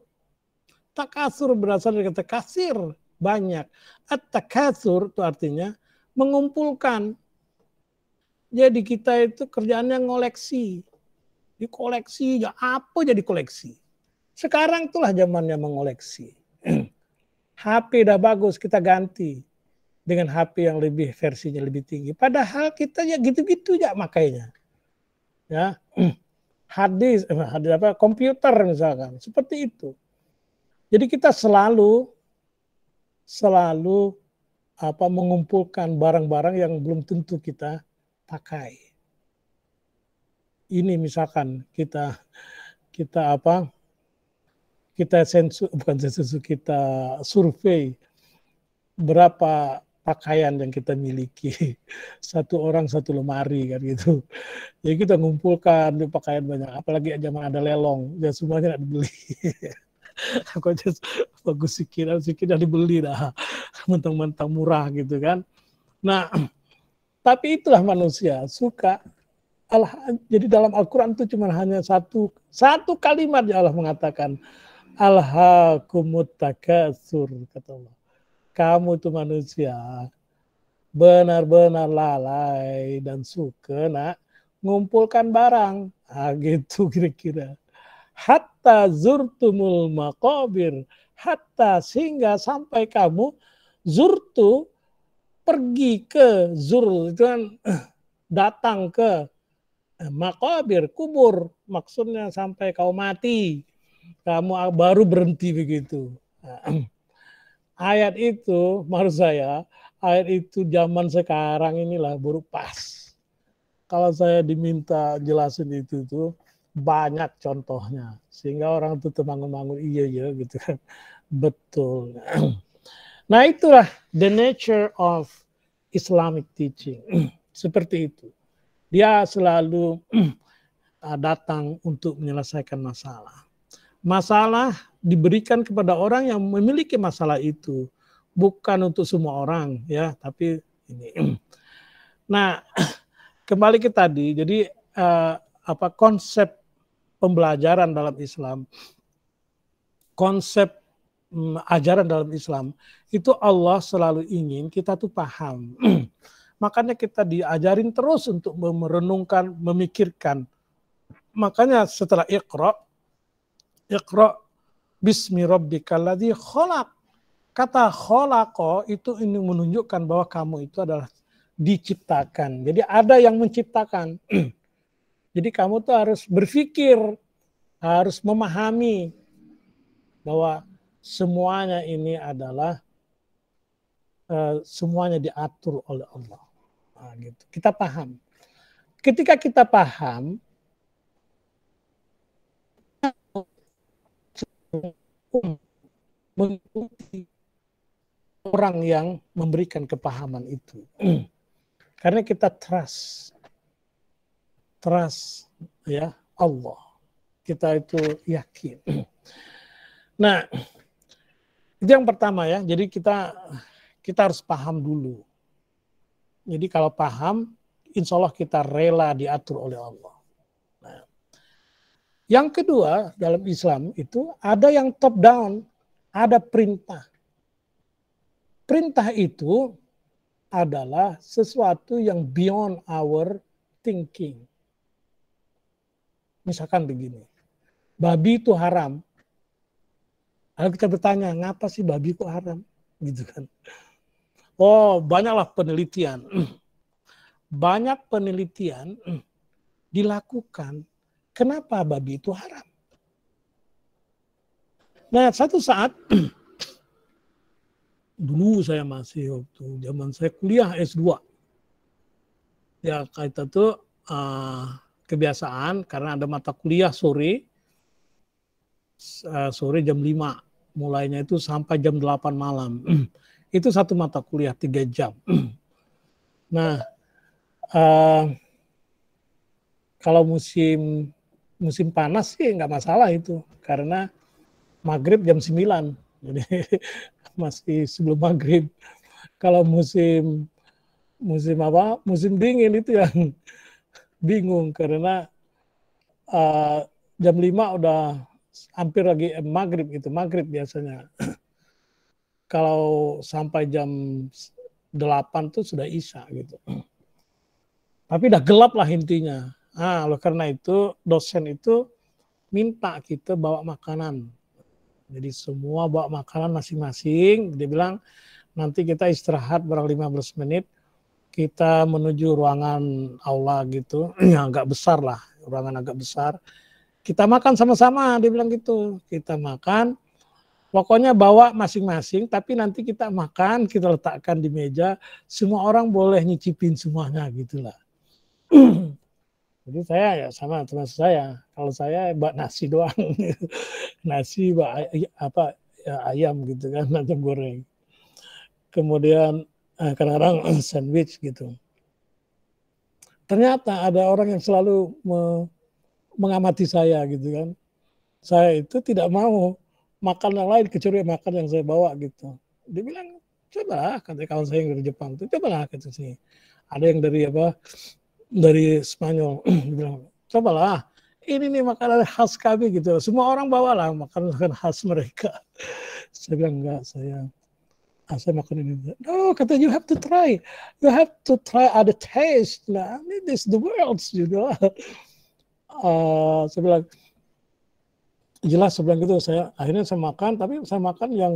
Takasur berasal dari kata kasir, banyak. At-takasur itu artinya mengumpulkan jadi kita itu kerjaannya ngoleksi. Dikoleksi, ya apa jadi koleksi? Sekarang itulah zamannya mengoleksi. HP [CLEARS THROAT] dah bagus, kita ganti dengan HP yang lebih versinya lebih tinggi. Padahal kita ya gitu-gitu ya makainya. Ya. [CLEARS THROAT] hadis, disk, eh, hard apa komputer misalkan, seperti itu. Jadi kita selalu selalu apa mengumpulkan barang-barang yang belum tentu kita pakai. Ini misalkan kita kita apa? Kita sensu bukan sensu kita survei berapa pakaian yang kita miliki. [LAUGHS] Satu orang satu lemari kan gitu. Jadi ya kita ngumpulkan pakaian banyak. Apalagi zaman ada lelong, ya semuanya ada beli. [LAUGHS] Aku aja bagus sikit, sikit dibeli dah. [LAUGHS] Mentang-mentang murah gitu kan. Nah, tapi itulah manusia, suka. Allah, jadi dalam Al-Quran itu cuma hanya satu satu kalimat yang Allah mengatakan. Allahumma kata Allah. Kamu itu manusia, benar-benar lalai dan suka nak ngumpulkan barang. Ah gitu kira-kira. Hatta zurtumul makobir. Hatta sehingga sampai kamu zurtu pergi ke zur itu kan eh, datang ke eh, makabir kubur maksudnya sampai kau mati kamu baru berhenti begitu nah, [CLEARS THROAT] ayat itu maksud saya ayat itu zaman sekarang inilah baru pas kalau saya diminta jelasin itu tuh banyak contohnya sehingga orang itu terbangun-bangun iya iya gitu kan betul [CLEARS THROAT] Nah itulah the nature of Islamic teaching. [CLEARS THROAT] Seperti itu. Dia selalu [CLEARS THROAT] uh, datang untuk menyelesaikan masalah. Masalah diberikan kepada orang yang memiliki masalah itu. Bukan untuk semua orang ya, tapi ini. [CLEARS THROAT] Nah, kembali ke tadi. Jadi uh, apa konsep pembelajaran dalam Islam, konsep Mm, ajaran dalam Islam itu Allah selalu ingin kita tuh paham. [CLEARS THROAT] Makanya kita diajarin terus untuk merenungkan, memikirkan. Makanya setelah Iqra, Iqra bismi rabbikal ladzi khalaq. Kata kholako itu ini menunjukkan bahwa kamu itu adalah diciptakan. Jadi ada yang menciptakan. [CLEARS THROAT] Jadi kamu tuh harus berpikir, harus memahami bahwa semuanya ini adalah uh, semuanya diatur oleh Allah. Nah, gitu. Kita paham. Ketika kita paham, mengikuti orang yang memberikan kepahaman itu. [CLEARS THROAT] Karena kita trust, trust ya Allah. Kita itu yakin. [CLEARS THROAT] Nah, itu yang pertama ya. Jadi kita kita harus paham dulu. Jadi kalau paham, insya Allah kita rela diatur oleh Allah. Nah, yang kedua dalam Islam itu ada yang top down, ada perintah. Perintah itu adalah sesuatu yang beyond our thinking. Misalkan begini, babi itu haram, Lalu kita bertanya, ngapa sih babi kok haram? Gitu kan. Oh, banyaklah penelitian. [CLEARS THROAT] Banyak penelitian [CLEARS THROAT] dilakukan kenapa babi itu haram. Nah, satu saat [CLEARS THROAT] dulu saya masih waktu zaman saya kuliah S2. Ya, kaitan tuh ah, kebiasaan karena ada mata kuliah sore uh, sore jam 5 mulainya itu sampai jam 8 malam. [CLEARS THROAT] itu satu mata kuliah tiga jam. [CLEARS THROAT] nah, uh, kalau musim musim panas sih nggak masalah itu karena maghrib jam 9. [LAUGHS] Jadi masih sebelum maghrib. Kalau musim musim apa? Musim dingin itu yang [LAUGHS] bingung karena uh, jam 5 udah hampir lagi eh, maghrib gitu, maghrib biasanya. [CLEARS THROAT] Kalau sampai jam 8 tuh sudah isya gitu. [CLEARS THROAT] Tapi udah gelap lah intinya. Nah, oleh karena itu dosen itu minta kita bawa makanan. Jadi semua bawa makanan masing-masing. Dia bilang nanti kita istirahat barang 15 menit. Kita menuju ruangan aula gitu. [CLEARS THROAT] yang agak besar lah. Ruangan agak besar kita makan sama-sama dia bilang gitu kita makan pokoknya bawa masing-masing tapi nanti kita makan kita letakkan di meja semua orang boleh nyicipin semuanya gitulah [CLEARS THROAT] jadi saya ya sama teman saya kalau saya buat nasi doang [LAUGHS] nasi buat apa ya, ayam gitu kan [LAUGHS] macam goreng kemudian eh, kadang-kadang [CLEARS THROAT] sandwich gitu ternyata ada orang yang selalu me, mengamati saya gitu kan. Saya itu tidak mau makan yang lain kecuali makan yang saya bawa gitu. Dia bilang, cobalah kata kawan saya yang dari Jepang itu coba lah kata sih Ada yang dari apa dari Spanyol [CLEARS THROAT] dia bilang, lah ini nih makanan khas kami gitu. Semua orang bawa lah makanan khas mereka. [LAUGHS] saya bilang enggak, saya ah, saya makan ini. No, kata you have to try. You have to try other taste lah. I mean, this the world, you know uh, saya bilang jelas sebelum itu saya akhirnya saya makan tapi saya makan yang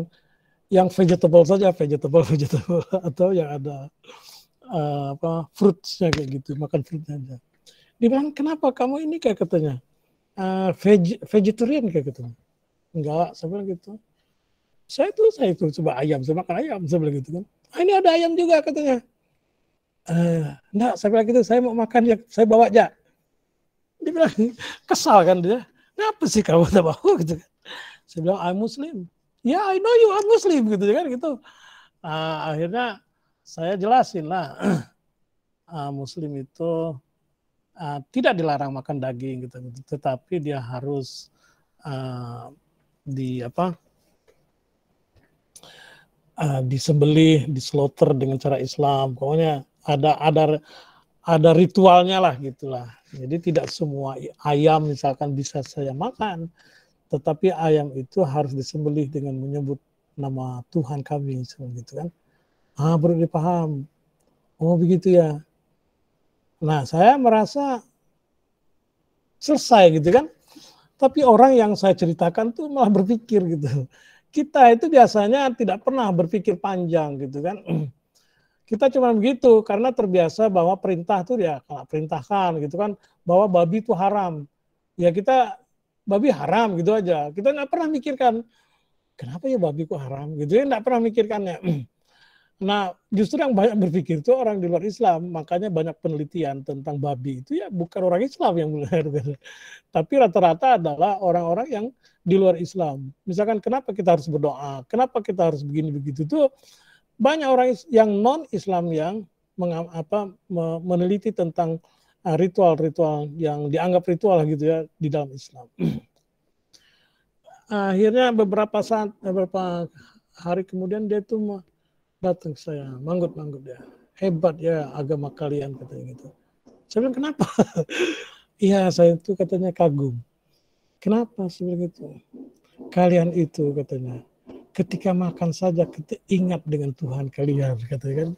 yang vegetable saja vegetable [LAUGHS] vegetable atau yang ada uh, apa fruitsnya kayak gitu makan fruitnya aja dibilang kenapa kamu ini kayak katanya uh, eh, veg vegetarian kayak gitu enggak saya bilang gitu saya tuh saya itu coba ayam saya makan ayam saya gitu kan ah, ini ada ayam juga katanya eh, enggak saya bilang gitu saya mau makan ya saya bawa aja dia bilang kesal kan dia. Kenapa sih kamu sama aku [LAUGHS] gitu kan? Saya bilang I'm Muslim. Ya yeah, I know you I'm Muslim gitu kan gitu. Uh, akhirnya saya jelasin lah uh, [CLEARS THROAT] Muslim itu uh, tidak dilarang makan daging gitu, gitu. tetapi dia harus uh, di apa uh, disembelih, slaughter dengan cara Islam. Pokoknya ada ada ada ritualnya lah gitulah. Jadi tidak semua ayam misalkan bisa saya makan, tetapi ayam itu harus disembelih dengan menyebut nama Tuhan kami gitu kan. Ah baru dipaham. Oh begitu ya. Nah saya merasa selesai gitu kan. Tapi orang yang saya ceritakan tuh malah berpikir gitu. Kita itu biasanya tidak pernah berpikir panjang gitu kan [CLEARS THROAT] kita cuma begitu karena terbiasa bahwa perintah tuh ya kalau perintahkan gitu kan bahwa babi itu haram ya kita babi haram gitu aja kita nggak pernah mikirkan kenapa ya babi kok haram gitu ya nggak pernah mikirkannya [CLEARS THROAT] nah justru yang banyak berpikir itu orang di luar Islam makanya banyak penelitian tentang babi itu ya bukan orang Islam yang benar [LAUGHS] tapi rata-rata adalah orang-orang yang di luar Islam misalkan kenapa kita harus berdoa kenapa kita harus begini begitu tuh banyak orang yang non Islam yang meneliti tentang eh, ritual-ritual yang dianggap ritual gitu ya di dalam Islam. [CLEARS THROAT] Akhirnya beberapa saat eh, beberapa hari kemudian dia tuh datang ke saya manggut-manggut ya hebat ya agama kalian katanya gitu. Saya bilang kenapa? [LAUGHS] Iya saya itu katanya kagum. Kenapa seperti itu? Kalian itu katanya ketika makan saja kita ingat dengan Tuhan kalian katakan kan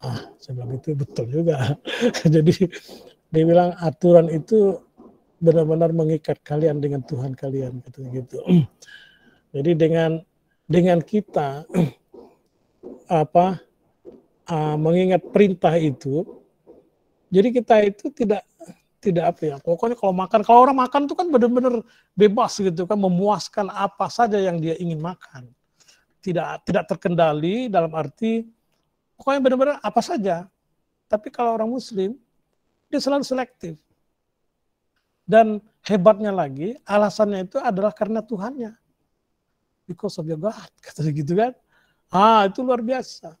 ah saya itu betul juga [LAUGHS] jadi dia bilang aturan itu benar-benar mengikat kalian dengan Tuhan kalian gitu gitu [CLEARS THROAT] jadi dengan dengan kita [CLEARS THROAT] apa ah, mengingat perintah itu jadi kita itu tidak tidak apa ya pokoknya kalau makan kalau orang makan itu kan benar-benar bebas gitu kan memuaskan apa saja yang dia ingin makan tidak tidak terkendali dalam arti pokoknya benar-benar apa saja tapi kalau orang muslim dia selalu selektif dan hebatnya lagi alasannya itu adalah karena Tuhannya because of your God [LAUGHS] kata gitu kan ah itu luar biasa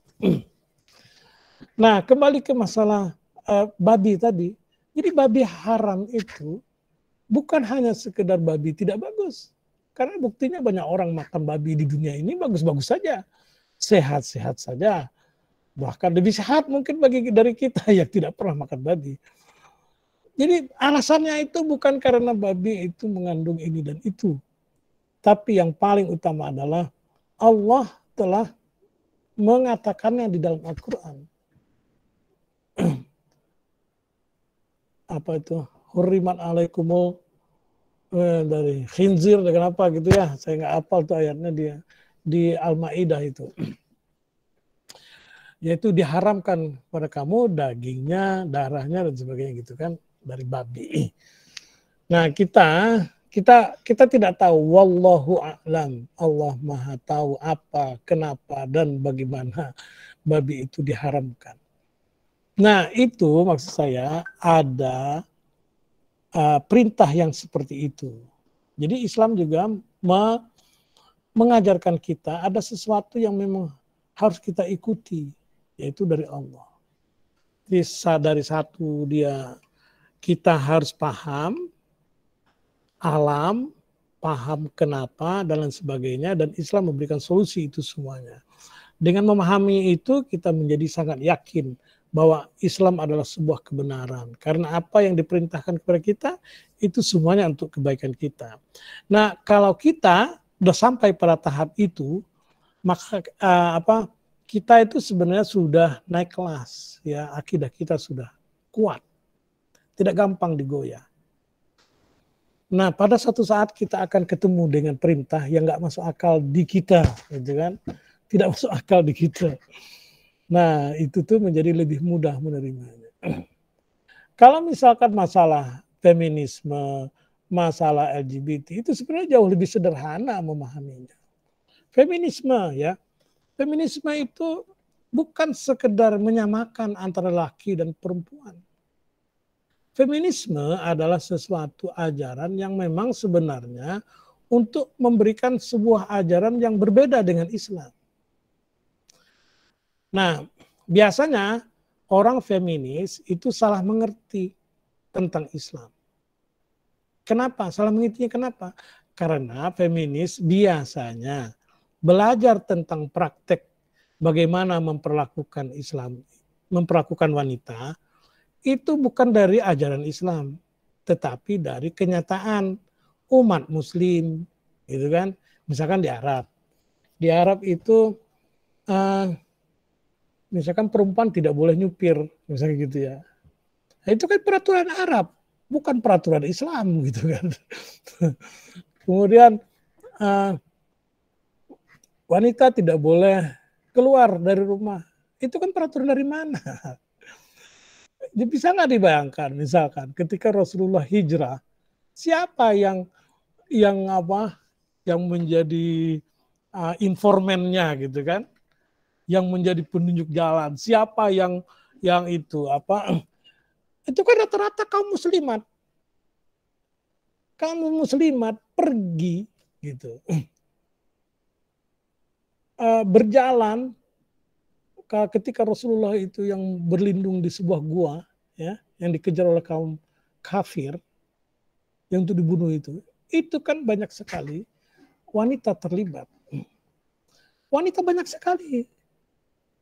[CLEARS THROAT] nah kembali ke masalah uh, babi tadi jadi babi haram itu bukan hanya sekedar babi tidak bagus. Karena buktinya banyak orang makan babi di dunia ini bagus-bagus saja. Sehat-sehat saja. Bahkan lebih sehat mungkin bagi dari kita [LAUGHS] yang tidak pernah makan babi. Jadi alasannya itu bukan karena babi itu mengandung ini dan itu. Tapi yang paling utama adalah Allah telah mengatakannya di dalam Al-Quran. apa itu hurimat alaikumul eh, dari khinzir dan kenapa gitu ya saya nggak apal tuh ayatnya dia di al-maidah itu [CLEARS THROAT] yaitu diharamkan pada kamu dagingnya darahnya dan sebagainya gitu kan dari babi [CLEARS THROAT] nah kita kita kita tidak tahu wallahu a'lam Allah maha tahu apa kenapa dan bagaimana babi itu diharamkan Nah, itu maksud saya ada uh, perintah yang seperti itu. Jadi Islam juga me mengajarkan kita ada sesuatu yang memang harus kita ikuti, yaitu dari Allah. Jadi dari satu dia kita harus paham alam, paham kenapa dan lain sebagainya dan Islam memberikan solusi itu semuanya. Dengan memahami itu kita menjadi sangat yakin bahwa Islam adalah sebuah kebenaran. Karena apa yang diperintahkan kepada kita itu semuanya untuk kebaikan kita. Nah, kalau kita sudah sampai pada tahap itu, maka uh, apa kita itu sebenarnya sudah naik kelas ya, akidah kita sudah kuat. Tidak gampang digoyah. Nah, pada suatu saat kita akan ketemu dengan perintah yang nggak masuk akal di kita, gitu kan? Tidak [LAUGHS] masuk akal di kita. Nah, itu tuh menjadi lebih mudah menerimanya. Kalau misalkan masalah feminisme, masalah LGBT itu sebenarnya jauh lebih sederhana memahaminya. Feminisme ya. Feminisme itu bukan sekedar menyamakan antara laki dan perempuan. Feminisme adalah sesuatu ajaran yang memang sebenarnya untuk memberikan sebuah ajaran yang berbeda dengan Islam. Nah, biasanya orang feminis itu salah mengerti tentang Islam. Kenapa? Salah mengertinya kenapa? Karena feminis biasanya belajar tentang praktek bagaimana memperlakukan Islam, memperlakukan wanita, itu bukan dari ajaran Islam, tetapi dari kenyataan umat Muslim, gitu kan? Misalkan di Arab, di Arab itu uh, misalkan perempuan tidak boleh nyupir, misalnya gitu ya. Nah, itu kan peraturan Arab, bukan peraturan Islam gitu kan. [LAUGHS] Kemudian uh, wanita tidak boleh keluar dari rumah. Itu kan peraturan dari mana? [LAUGHS] Ya, bisa nggak dibayangkan misalkan ketika Rasulullah hijrah, siapa yang yang apa yang menjadi uh, informannya gitu kan? yang menjadi penunjuk jalan, siapa yang yang itu apa? [CLEARS THROAT] Itu kan rata-rata kaum muslimat. Kaum muslimat pergi gitu. [CLEARS THROAT] Eh, berjalan ketika Rasulullah itu yang berlindung di sebuah gua ya, yang dikejar oleh kaum kafir yang itu dibunuh itu. Itu kan banyak sekali wanita terlibat. [CLEARS THROAT] Wanita banyak sekali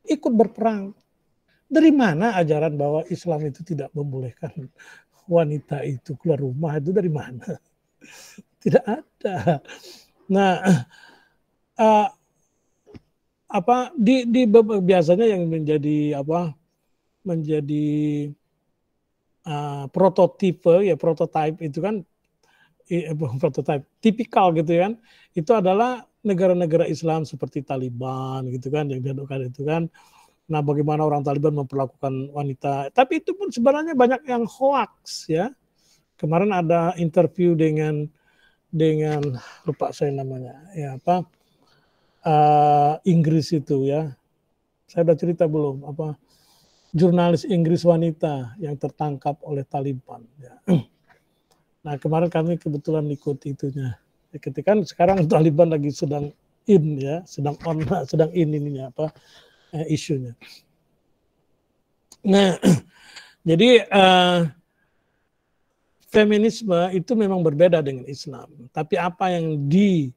ikut berperang. Dari mana ajaran bahwa Islam itu tidak membolehkan wanita itu keluar rumah itu dari mana? [LAUGHS] Tidak ada. Nah, uh, [CLEARS THROAT] apa di, di biasanya yang menjadi apa menjadi uh, prototipe ya prototipe itu kan [LAUGHS] prototipe tipikal gitu ya kan itu adalah negara-negara Islam seperti Taliban gitu kan yang diadukan itu kan. Nah, bagaimana orang Taliban memperlakukan wanita. Tapi itu pun sebenarnya banyak yang hoax ya. Kemarin ada interview dengan dengan lupa saya namanya ya apa uh, Inggris itu ya. Saya udah cerita belum apa jurnalis Inggris wanita yang tertangkap oleh Taliban ya. [CLEARS THROAT] Nah, kemarin kami kebetulan ikut itunya ketika kan sekarang [LAUGHS] Taliban lagi sedang in ya, sedang on, [LAUGHS] sedang in ininya apa eh, isunya. Nah, [CLEARS THROAT] jadi uh, feminisme itu memang berbeda dengan Islam. Tapi apa yang di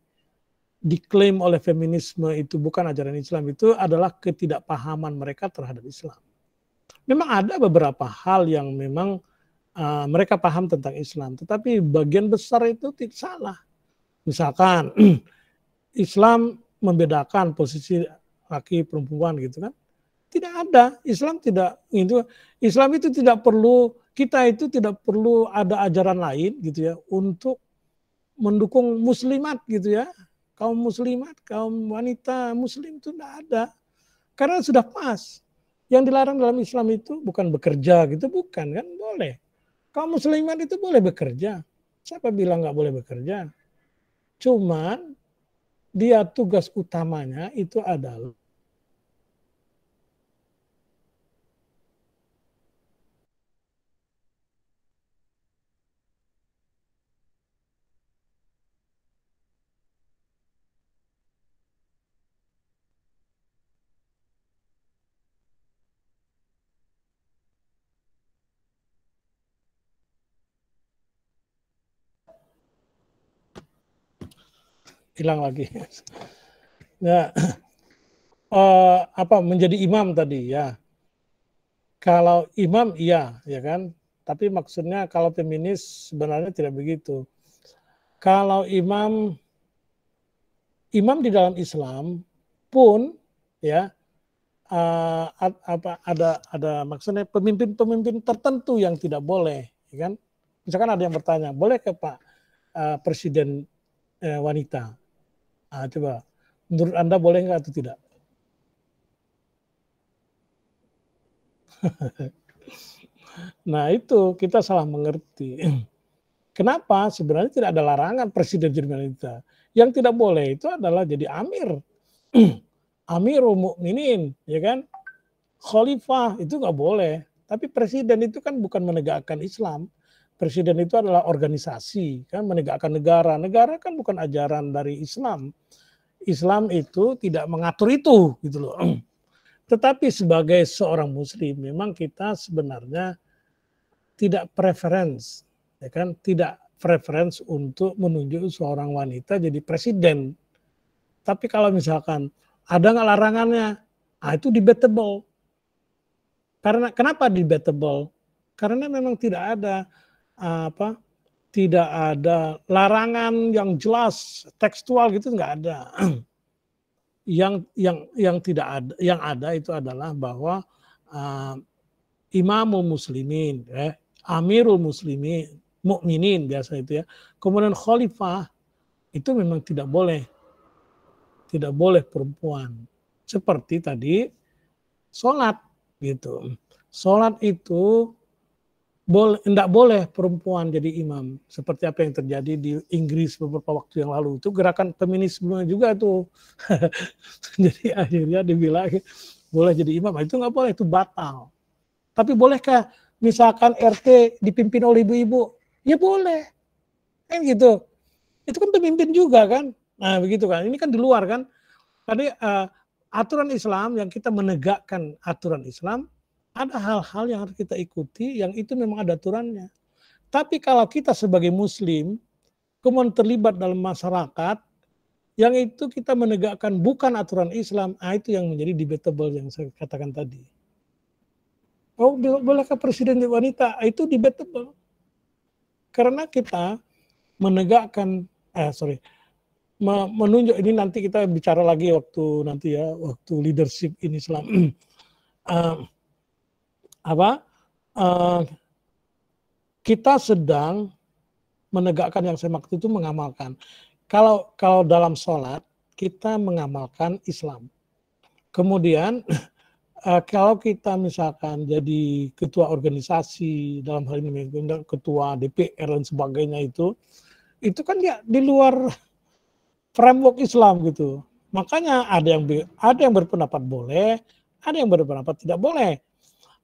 diklaim oleh feminisme itu bukan ajaran Islam itu adalah ketidakpahaman mereka terhadap Islam. Memang ada beberapa hal yang memang uh, mereka paham tentang Islam, tetapi bagian besar itu tidak salah. Misalkan [CLEARS THROAT] Islam membedakan posisi laki perempuan gitu kan? Tidak ada. Islam tidak itu Islam itu tidak perlu kita itu tidak perlu ada ajaran lain gitu ya untuk mendukung muslimat gitu ya. Kaum muslimat, kaum wanita muslim itu tidak ada. Karena sudah pas. Yang dilarang dalam Islam itu bukan bekerja gitu, bukan kan boleh. Kaum muslimat itu boleh bekerja. Siapa bilang nggak boleh bekerja? Cuman dia tugas utamanya itu adalah hilang lagi. Ya, uh, apa menjadi imam tadi ya? Kalau imam iya, ya kan? Tapi maksudnya kalau feminis sebenarnya tidak begitu. Kalau imam imam di dalam Islam pun ya uh, apa ada ada maksudnya pemimpin-pemimpin tertentu yang tidak boleh, ya kan? Misalkan ada yang bertanya, boleh ke Pak uh, Presiden uh, wanita? Nah, coba, menurut Anda boleh nggak atau tidak? [LAUGHS] nah itu kita salah mengerti. [CLEARS THROAT] Kenapa? Sebenarnya tidak ada larangan Presiden Jerman kita. Yang tidak boleh itu adalah jadi amir. [CLEARS THROAT] Amirul Mukminin, ya kan? Khalifah itu nggak boleh. Tapi presiden itu kan bukan menegakkan Islam, Presiden itu adalah organisasi kan menegakkan negara. Negara kan bukan ajaran dari Islam. Islam itu tidak mengatur itu gitu loh. [CLEARS THROAT] Tetapi sebagai seorang muslim memang kita sebenarnya tidak preference ya kan tidak preference untuk menunjuk seorang wanita jadi presiden. Tapi kalau misalkan ada nggak larangannya? Ah itu debatable. Karena kenapa debatable? Karena memang tidak ada apa tidak ada larangan yang jelas tekstual gitu nggak ada [CLEARS THROAT] yang yang yang tidak ada yang ada itu adalah bahwa uh, imamul muslimin ya, amirul muslimin mukminin biasa itu ya kemudian khalifah itu memang tidak boleh tidak boleh perempuan seperti tadi sholat gitu sholat itu boleh tidak boleh perempuan jadi imam seperti apa yang terjadi di Inggris beberapa waktu yang lalu itu gerakan feminisme juga tuh [LAUGHS] jadi akhirnya dibilang boleh jadi imam nah, itu nggak boleh itu batal tapi bolehkah misalkan RT dipimpin oleh ibu-ibu ya boleh kan gitu itu kan pemimpin juga kan nah begitu kan ini kan di luar kan tadi uh, aturan Islam yang kita menegakkan aturan Islam ada hal-hal yang harus kita ikuti yang itu memang ada aturannya. Tapi kalau kita sebagai muslim kemudian terlibat dalam masyarakat yang itu kita menegakkan bukan aturan Islam, ah itu yang menjadi debatable yang saya katakan tadi. Oh, bolehkah presiden wanita? Ah, itu debatable. Karena kita menegakkan, eh sorry, menunjuk ini nanti kita bicara lagi waktu nanti ya waktu leadership ini Islam. uh, [CLEARS THROAT] apa uh, kita sedang menegakkan yang saya maksud itu mengamalkan. Kalau kalau dalam sholat kita mengamalkan Islam. Kemudian uh, [LAUGHS] kalau kita misalkan jadi ketua organisasi dalam hal ini ketua DPR dan sebagainya itu itu kan ya di luar [LAUGHS] framework Islam gitu makanya ada yang ada yang berpendapat boleh ada yang berpendapat tidak boleh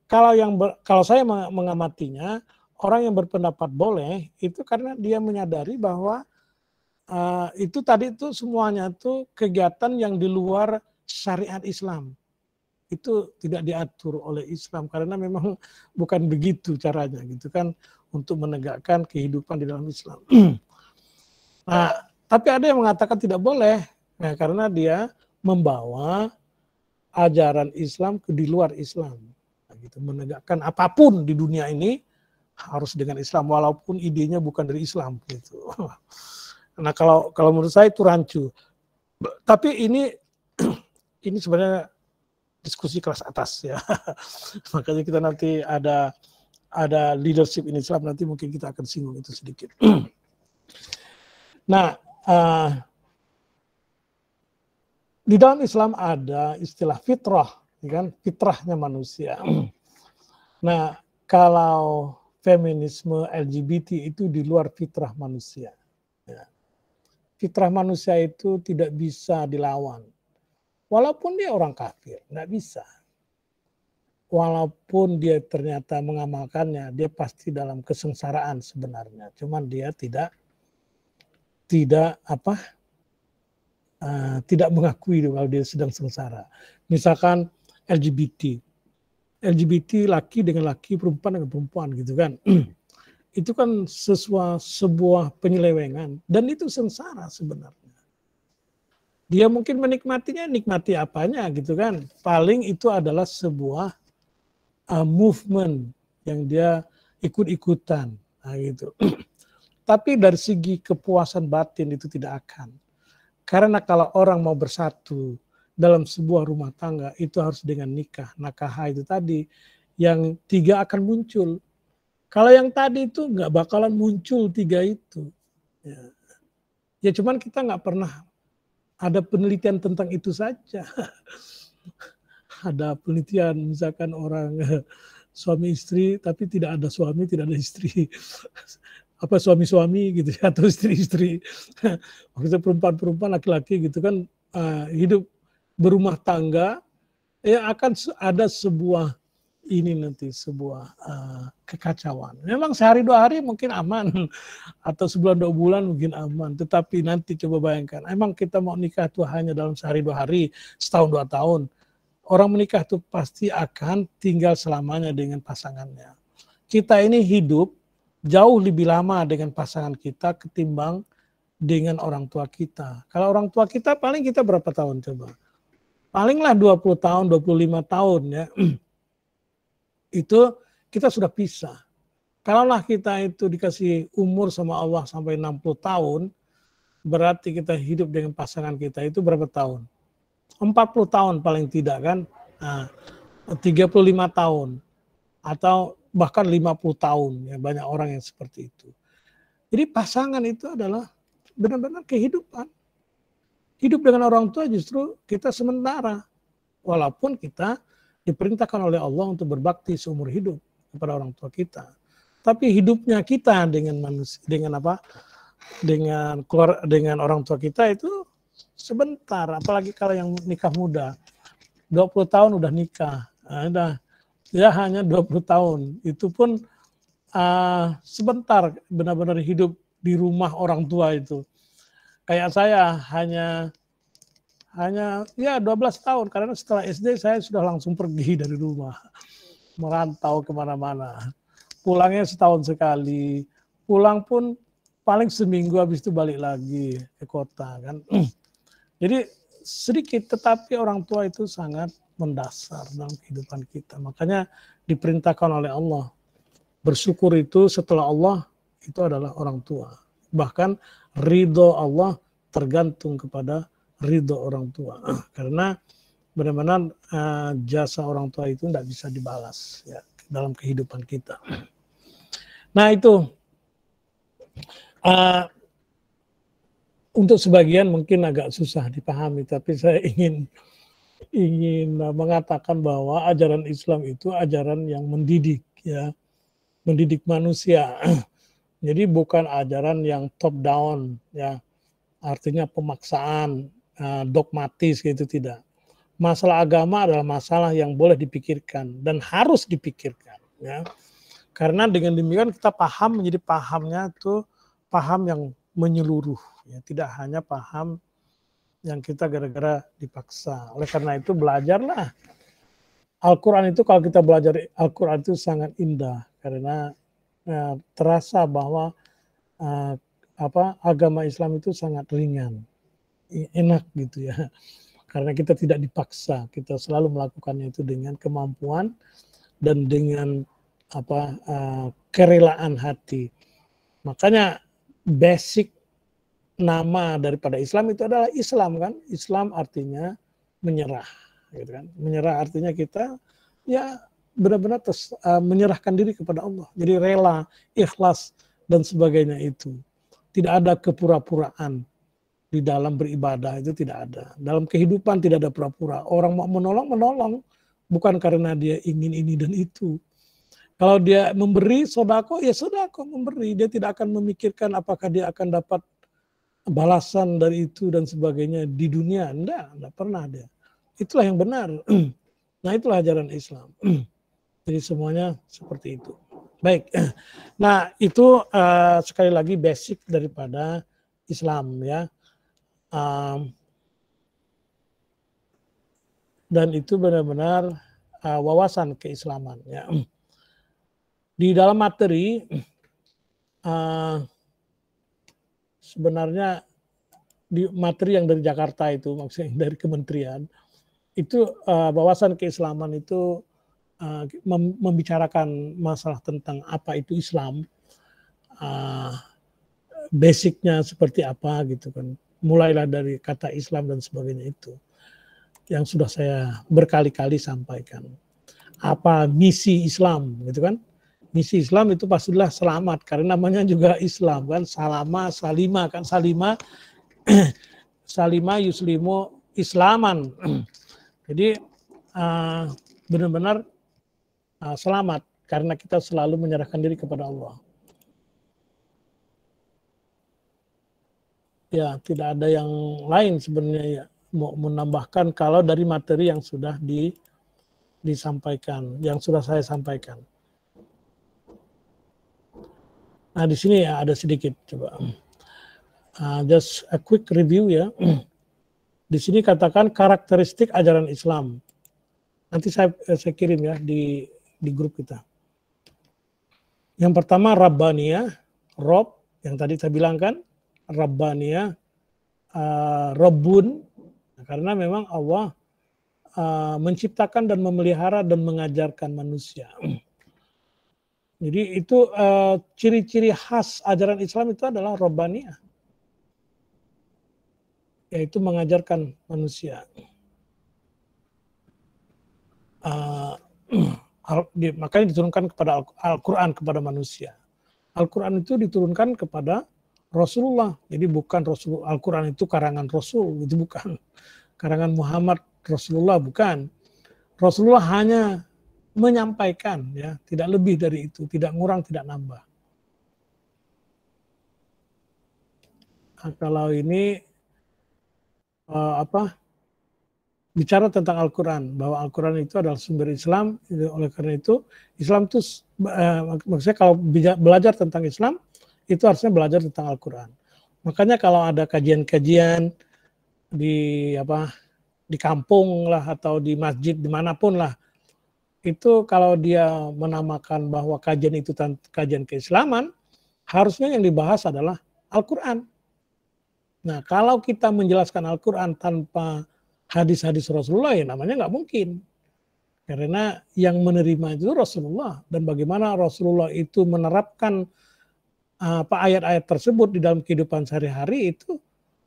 kalau yang ber, kalau saya mengamatinya, orang yang berpendapat boleh itu karena dia menyadari bahwa uh, itu tadi itu semuanya itu kegiatan yang di luar syariat Islam itu tidak diatur oleh Islam karena memang [LAUGHS] bukan begitu caranya gitu kan untuk menegakkan kehidupan di dalam Islam. [CLEARS THROAT] nah, tapi ada yang mengatakan tidak boleh nah, karena dia membawa ajaran Islam ke di luar Islam gitu menegakkan apapun di dunia ini harus dengan Islam walaupun idenya bukan dari Islam gitu [LAUGHS] nah kalau kalau menurut saya itu rancu tapi ini [CLEARS THROAT] ini sebenarnya diskusi kelas atas ya [LAUGHS] makanya kita nanti ada ada leadership in Islam nanti mungkin kita akan singgung itu sedikit [CLEARS THROAT] nah uh, di dalam Islam ada istilah fitrah Iya kan fitrahnya manusia. Nah, kalau feminisme LGBT itu di luar fitrah manusia. Ya. Fitrah manusia itu tidak bisa dilawan. Walaupun dia orang kafir, nggak bisa. Walaupun dia ternyata mengamalkannya, dia pasti dalam kesengsaraan sebenarnya. Cuman dia tidak tidak apa uh, tidak mengakui kalau dia sedang sengsara. Misalkan LGBT. LGBT laki dengan laki, perempuan dengan perempuan gitu kan. [CLEARS THROAT] itu kan sesuai sebuah penyelewengan dan itu sengsara sebenarnya. Dia mungkin menikmatinya nikmati apanya gitu kan. Paling itu adalah sebuah uh, movement yang dia ikut-ikutan nah, gitu. [CLEARS THROAT] Tapi dari segi kepuasan batin itu tidak akan. Karena kalau orang mau bersatu, dalam sebuah rumah tangga itu harus dengan nikah. Nakaha itu tadi yang tiga akan muncul. Kalau yang tadi itu nggak bakalan muncul tiga itu. Ya, ya cuman kita nggak pernah ada penelitian tentang itu saja. [LAUGHS] ada penelitian misalkan orang [LAUGHS] suami istri tapi tidak ada suami tidak ada istri [LAUGHS] apa suami-suami gitu ya, atau istri-istri maksudnya perempuan-perempuan laki-laki gitu kan uh, hidup berumah tangga ya akan ada sebuah ini nanti sebuah uh, kekacauan. Memang sehari dua hari mungkin aman [LAUGHS] atau sebulan dua bulan mungkin aman, tetapi nanti coba bayangkan, emang kita mau nikah tuh hanya dalam sehari dua hari, setahun dua tahun. Orang menikah tuh pasti akan tinggal selamanya dengan pasangannya. Kita ini hidup jauh lebih lama dengan pasangan kita ketimbang dengan orang tua kita. Kalau orang tua kita paling kita berapa tahun coba? palinglah 20 tahun, 25 tahun ya. [CLEARS THROAT] itu kita sudah pisah. Kalaulah kita itu dikasih umur sama Allah sampai 60 tahun, berarti kita hidup dengan pasangan kita itu berapa tahun? 40 tahun paling tidak kan? Nah, 35 tahun atau bahkan 50 tahun ya banyak orang yang seperti itu. Jadi pasangan itu adalah benar-benar kehidupan. Hidup dengan orang tua justru kita sementara. Walaupun kita diperintahkan oleh Allah untuk berbakti seumur hidup kepada orang tua kita. Tapi hidupnya kita dengan manusia, dengan apa? Dengan keluar, dengan orang tua kita itu sebentar. Apalagi kalau yang nikah muda. 20 tahun udah nikah. Nah, udah, ya hanya 20 tahun. Itu pun uh, sebentar benar-benar hidup di rumah orang tua itu kayak saya hanya hanya ya 12 tahun karena setelah SD saya sudah langsung pergi [LAUGHS] dari rumah merantau kemana-mana pulangnya setahun sekali pulang pun paling seminggu habis itu balik lagi ke kota kan [CLEARS THROAT] jadi sedikit tetapi orang tua itu sangat mendasar dalam kehidupan kita makanya diperintahkan oleh Allah bersyukur itu setelah Allah itu adalah orang tua bahkan ridho Allah tergantung kepada ridho orang tua [CLEARS THROAT] karena benar-benar eh, jasa orang tua itu tidak bisa dibalas ya dalam kehidupan kita [CLEARS THROAT] nah itu uh, untuk sebagian mungkin agak susah dipahami tapi saya ingin ingin mengatakan bahwa ajaran Islam itu ajaran yang mendidik ya mendidik manusia [CLEARS THROAT] Jadi bukan ajaran yang top down ya. Artinya pemaksaan, eh, dogmatis gitu tidak. Masalah agama adalah masalah yang boleh dipikirkan dan harus dipikirkan ya. Karena dengan demikian kita paham menjadi pahamnya itu paham yang menyeluruh ya, tidak hanya paham yang kita gara-gara dipaksa. Oleh karena itu belajarlah. Al-Quran itu kalau kita belajar Al-Quran itu sangat indah karena Nah, terasa bahwa eh, apa agama Islam itu sangat ringan, enak gitu ya. [LAUGHS] Karena kita tidak dipaksa, kita selalu melakukannya itu dengan kemampuan dan dengan apa eh, kerelaan hati. Makanya basic nama daripada Islam itu adalah Islam kan. Islam artinya menyerah gitu kan. Menyerah artinya kita ya benar-benar uh, menyerahkan diri kepada Allah. Jadi rela, ikhlas dan sebagainya itu. Tidak ada kepura-puraan di dalam beribadah itu tidak ada. Dalam kehidupan tidak ada pura-pura. Orang mau menolong menolong bukan karena dia ingin ini dan itu. Kalau dia memberi sodako, ya sodako memberi. Dia tidak akan memikirkan apakah dia akan dapat balasan dari itu dan sebagainya di dunia. tidak tidak pernah dia. Itulah yang benar. [CLEARS THROAT] Nah itulah ajaran Islam. [CLEARS THROAT] Jadi semuanya seperti itu. Baik, [CLEARS THROAT] nah itu uh, sekali lagi basic daripada Islam ya. Um, dan itu benar-benar uh, wawasan keislaman ya. [CLEARS THROAT] Di dalam materi uh, [CLEARS THROAT] sebenarnya di materi yang dari Jakarta itu maksudnya dari kementerian itu uh, wawasan keislaman itu Eh, membicarakan masalah tentang apa itu Islam, uh, basicnya seperti apa gitu kan. Mulailah dari kata Islam dan sebagainya itu yang sudah saya berkali-kali sampaikan. Apa misi Islam gitu kan? Misi Islam itu pastilah selamat karena namanya juga Islam kan salama salima kan salima [CLEARS THROAT] salima yuslimo, islaman. [CLEARS THROAT] Jadi uh, benar-benar Ah, selamat karena kita selalu menyerahkan diri kepada Allah. Ya, tidak ada yang lain sebenarnya ya. Mau menambahkan kalau dari materi yang sudah di, disampaikan, yang sudah saya sampaikan. Nah, di sini ya ada sedikit coba. Uh, just a quick review ya. [CLEARS THROAT] di sini katakan karakteristik ajaran Islam. Nanti saya eh, saya kirim ya di di grup kita. Yang pertama Rabbania, Rob, yang tadi saya bilang kan, Rabbania, uh, eh, Rabbun, karena memang Allah uh, menciptakan dan memelihara dan mengajarkan manusia. [CLEARS THROAT] Jadi itu eh, ciri-ciri uh, khas ajaran Islam itu adalah Rabbania, yaitu mengajarkan manusia. Uh, [CLEARS THROAT] Al, di, makanya diturunkan kepada Al-Quran Al kepada manusia. Al-Quran itu diturunkan kepada Rasulullah. Jadi bukan Rasul Al-Quran itu karangan Rasul, itu bukan [LAUGHS] karangan Muhammad Rasulullah bukan. Rasulullah hanya menyampaikan ya, tidak lebih dari itu, tidak ngurang, tidak nambah. Nah, kalau ini uh, apa? bicara tentang Al-Quran bahwa Al-Quran itu adalah sumber Islam oleh karena itu Islam itu eh, maksudnya kalau belajar tentang Islam itu harusnya belajar tentang Al-Quran makanya kalau ada kajian-kajian di apa di kampung lah atau di masjid dimanapun lah itu kalau dia menamakan bahwa kajian itu kajian keislaman harusnya yang dibahas adalah Al-Quran nah kalau kita menjelaskan Al-Quran tanpa hadis-hadis Rasulullah ya namanya nggak mungkin. Karena yang menerima itu Rasulullah dan bagaimana Rasulullah itu menerapkan ah, apa ayat-ayat tersebut di dalam kehidupan sehari-hari itu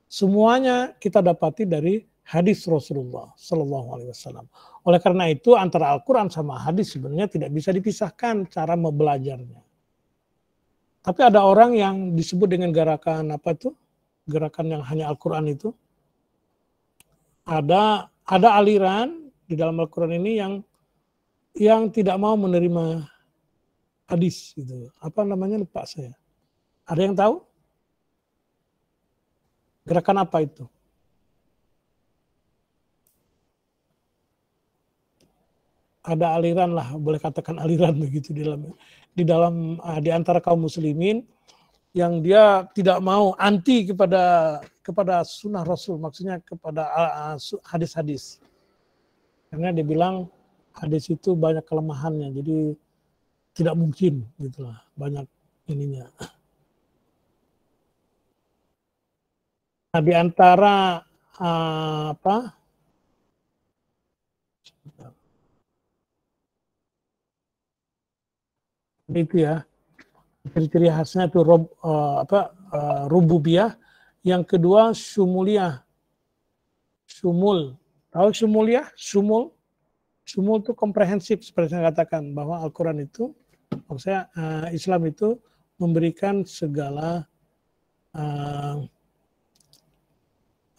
semuanya kita dapati dari hadis Rasulullah Shallallahu Alaihi Wasallam. Oleh karena itu antara Al-Quran sama hadis sebenarnya tidak bisa dipisahkan cara membelajarnya. Tapi ada orang yang disebut dengan gerakan apa itu? Gerakan yang hanya Al-Quran itu ada ada aliran di dalam Al-Quran ini yang yang tidak mau menerima hadis gitu. Apa namanya lupa saya. Ada yang tahu? Gerakan apa itu? Ada aliran lah, boleh katakan aliran [LAUGHS] begitu di dalam di dalam eh, di antara kaum muslimin yang dia tidak mau anti kepada kepada sunnah Rasul, maksudnya kepada ah, ah, hadis-hadis. Karena dia bilang hadis itu banyak kelemahannya, jadi tidak mungkin gitulah banyak ininya. Nah, di antara uh, apa? Itu ya kriteria ciri khasnya itu rob, uh, apa uh, eh, rububiah yang kedua sumuliah, sumul tahu sumuliah? sumul sumul itu komprehensif seperti saya katakan bahwa Al-Quran itu maksudnya uh, eh, Islam itu memberikan segala uh,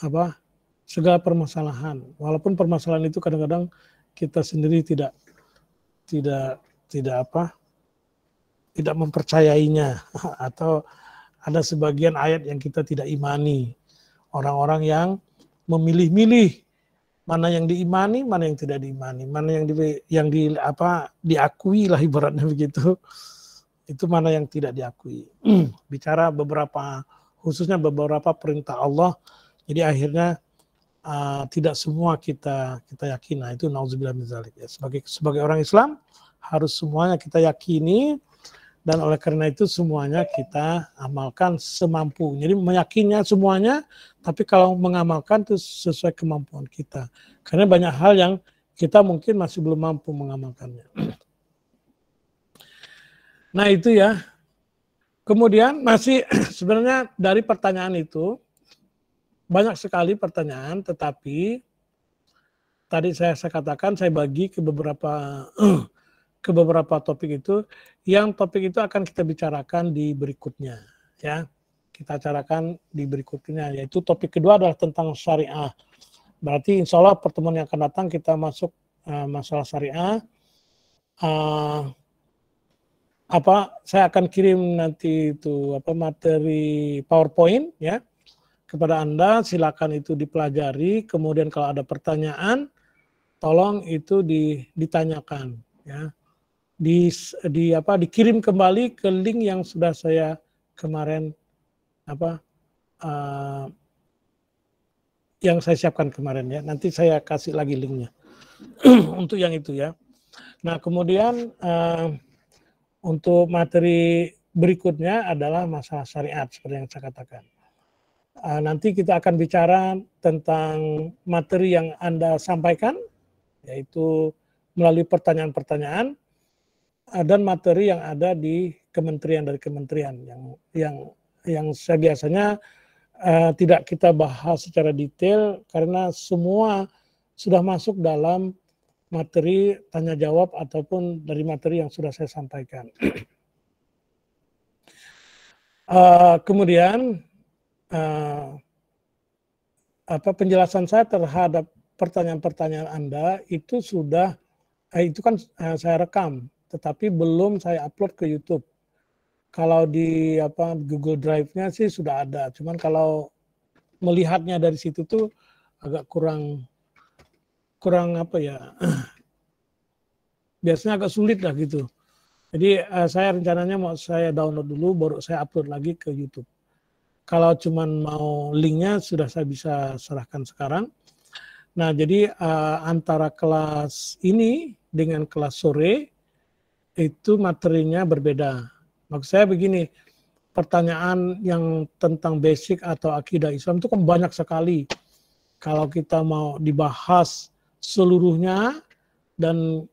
apa segala permasalahan walaupun permasalahan itu kadang-kadang kita sendiri tidak tidak tidak apa tidak mempercayainya [LAUGHS] atau ada sebagian ayat yang kita tidak imani. Orang-orang yang memilih-milih mana yang diimani, mana yang tidak diimani, mana yang di, yang di apa diakui lah ibaratnya [LAUGHS] begitu. Itu mana yang tidak diakui. [CLEARS THROAT] Bicara beberapa khususnya beberapa perintah Allah. Jadi akhirnya uh, tidak semua kita kita yakini. Nah, itu nauzubillah ya. Sebagai sebagai orang Islam harus semuanya kita yakini dan oleh karena itu semuanya kita amalkan semampu. Jadi meyakinnya semuanya, tapi kalau mengamalkan itu sesuai kemampuan kita. Karena banyak hal yang kita mungkin masih belum mampu mengamalkannya. Nah itu ya. Kemudian masih [CLEARS THROAT] sebenarnya dari pertanyaan itu, banyak sekali pertanyaan, tetapi tadi saya, saya katakan saya bagi ke beberapa [CLEARS THROAT] ke beberapa topik itu yang topik itu akan kita bicarakan di berikutnya ya kita carakan di berikutnya yaitu topik kedua adalah tentang syariah berarti insya Allah pertemuan yang akan datang kita masuk uh, masalah syariah uh, apa saya akan kirim nanti itu apa materi PowerPoint ya kepada anda silakan itu dipelajari kemudian kalau ada pertanyaan tolong itu ditanyakan ya di, di apa dikirim kembali ke link yang sudah saya kemarin apa uh, yang saya siapkan kemarin ya nanti saya kasih lagi linknya [CLEARS THROAT] untuk yang itu ya nah kemudian uh, untuk materi berikutnya adalah masalah syariat seperti yang saya katakan uh, nanti kita akan bicara tentang materi yang anda sampaikan yaitu melalui pertanyaan-pertanyaan dan materi yang ada di kementerian dari kementerian yang yang yang saya biasanya uh, tidak kita bahas secara detail karena semua sudah masuk dalam materi tanya jawab ataupun dari materi yang sudah saya sampaikan. Uh, [CLEARS THROAT] kemudian uh, apa penjelasan saya terhadap pertanyaan-pertanyaan Anda itu sudah eh, itu kan eh, saya rekam tetapi belum saya upload ke YouTube. Kalau di apa Google Drive-nya sih sudah ada, cuman kalau melihatnya dari situ tuh agak kurang kurang apa ya [CLEARS THROAT] biasanya agak sulit lah gitu. Jadi uh, saya rencananya mau saya download dulu baru saya upload lagi ke YouTube. Kalau cuman mau linknya sudah saya bisa serahkan sekarang. Nah jadi uh, antara kelas ini dengan kelas sore itu materinya berbeda. Maksud saya begini, pertanyaan yang tentang basic atau akidah Islam itu kan banyak sekali. Kalau kita mau dibahas seluruhnya dan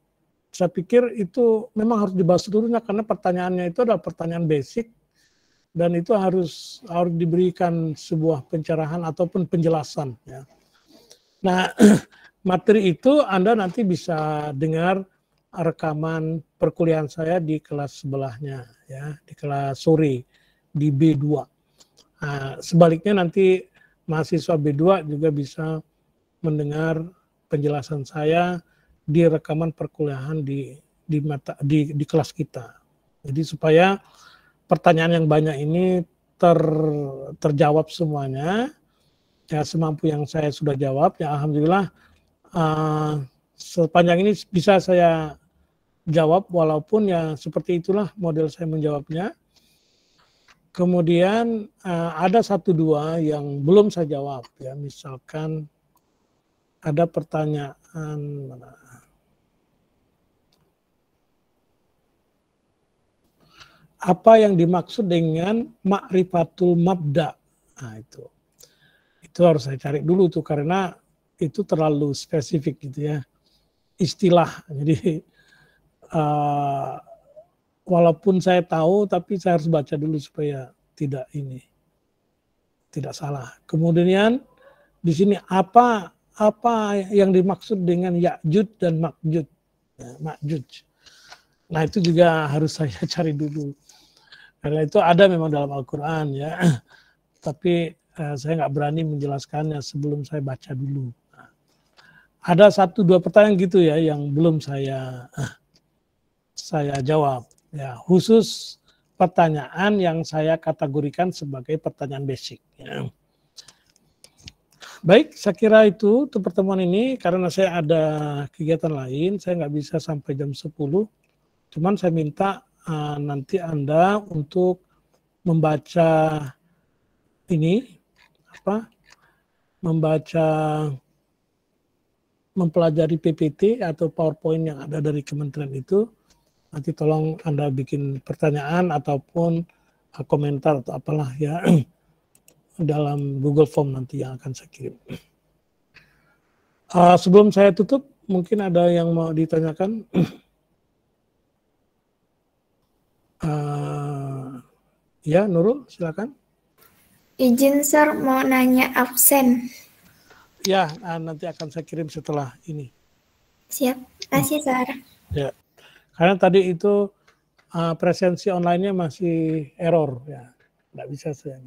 saya pikir itu memang harus dibahas seluruhnya karena pertanyaannya itu adalah pertanyaan basic dan itu harus harus diberikan sebuah pencerahan ataupun penjelasan ya. Nah, [CLEARS THROAT] materi itu Anda nanti bisa dengar rekaman perkuliahan saya di kelas sebelahnya ya di kelas sore di B2. Nah, sebaliknya nanti mahasiswa B2 juga bisa mendengar penjelasan saya di rekaman perkuliahan di di mata di, di kelas kita. Jadi supaya pertanyaan yang banyak ini ter, terjawab semuanya ya semampu yang saya sudah jawab ya alhamdulillah uh, sepanjang ini bisa saya jawab walaupun ya seperti itulah model saya menjawabnya. Kemudian eh, ada satu dua yang belum saya jawab ya misalkan ada pertanyaan mana? Apa yang dimaksud dengan makrifatul mabda? Nah, itu. Itu harus saya cari dulu tuh karena itu terlalu spesifik gitu ya. Istilah. Jadi uh, walaupun saya tahu tapi saya harus baca dulu supaya tidak ini tidak salah. Kemudian di sini apa apa yang dimaksud dengan yakjud dan Makjud? Ya, Makjud. Nah itu juga harus [LAUGHS] saya cari dulu. Karena itu ada memang dalam Al-Quran ya. [CLEARS THROAT] Tapi eh, saya nggak berani menjelaskannya sebelum saya baca dulu. Nah, ada satu dua pertanyaan gitu ya yang belum saya [CLEARS THROAT] saya jawab. Ya, khusus pertanyaan yang saya kategorikan sebagai pertanyaan basic. Ya. Baik, saya kira itu untuk pertemuan ini karena saya ada kegiatan lain, saya nggak bisa sampai jam 10. Cuman saya minta uh, nanti Anda untuk membaca ini apa? Membaca mempelajari PPT atau PowerPoint yang ada dari kementerian itu nanti tolong Anda bikin pertanyaan ataupun uh, komentar atau apalah ya [CLEARS THROAT] dalam Google Form nanti yang akan saya kirim. Uh, sebelum saya tutup, mungkin ada yang mau ditanyakan. [CLEARS THROAT] Uh, ya, Nurul, silakan. Izin, sir, mau nanya absen. Ya, uh, nanti akan saya kirim setelah ini. Siap, kasih, sir. Ya. Karena tadi itu uh, presensi online-nya masih error ya, nggak bisa saya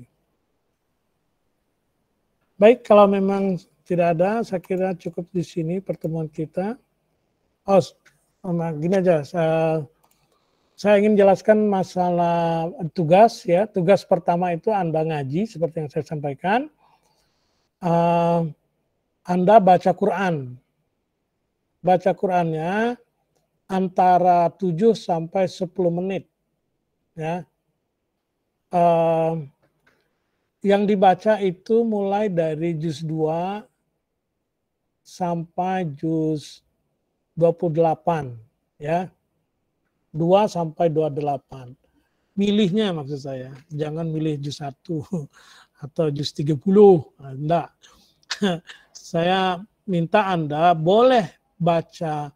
Baik, kalau memang tidak ada, saya kira cukup di sini pertemuan kita. Oh, gini aja, saya, saya ingin jelaskan masalah tugas ya. Tugas pertama itu Anda ngaji seperti yang saya sampaikan. Uh, anda baca Quran. Baca Qurannya antara 7 sampai 10 menit. Ya. Uh, yang dibaca itu mulai dari juz 2 sampai juz 28 ya. 2 sampai 28. Milihnya maksud saya, jangan milih juz 1 [LAUGHS] atau juz 30. Enggak. [LAUGHS] saya minta Anda boleh baca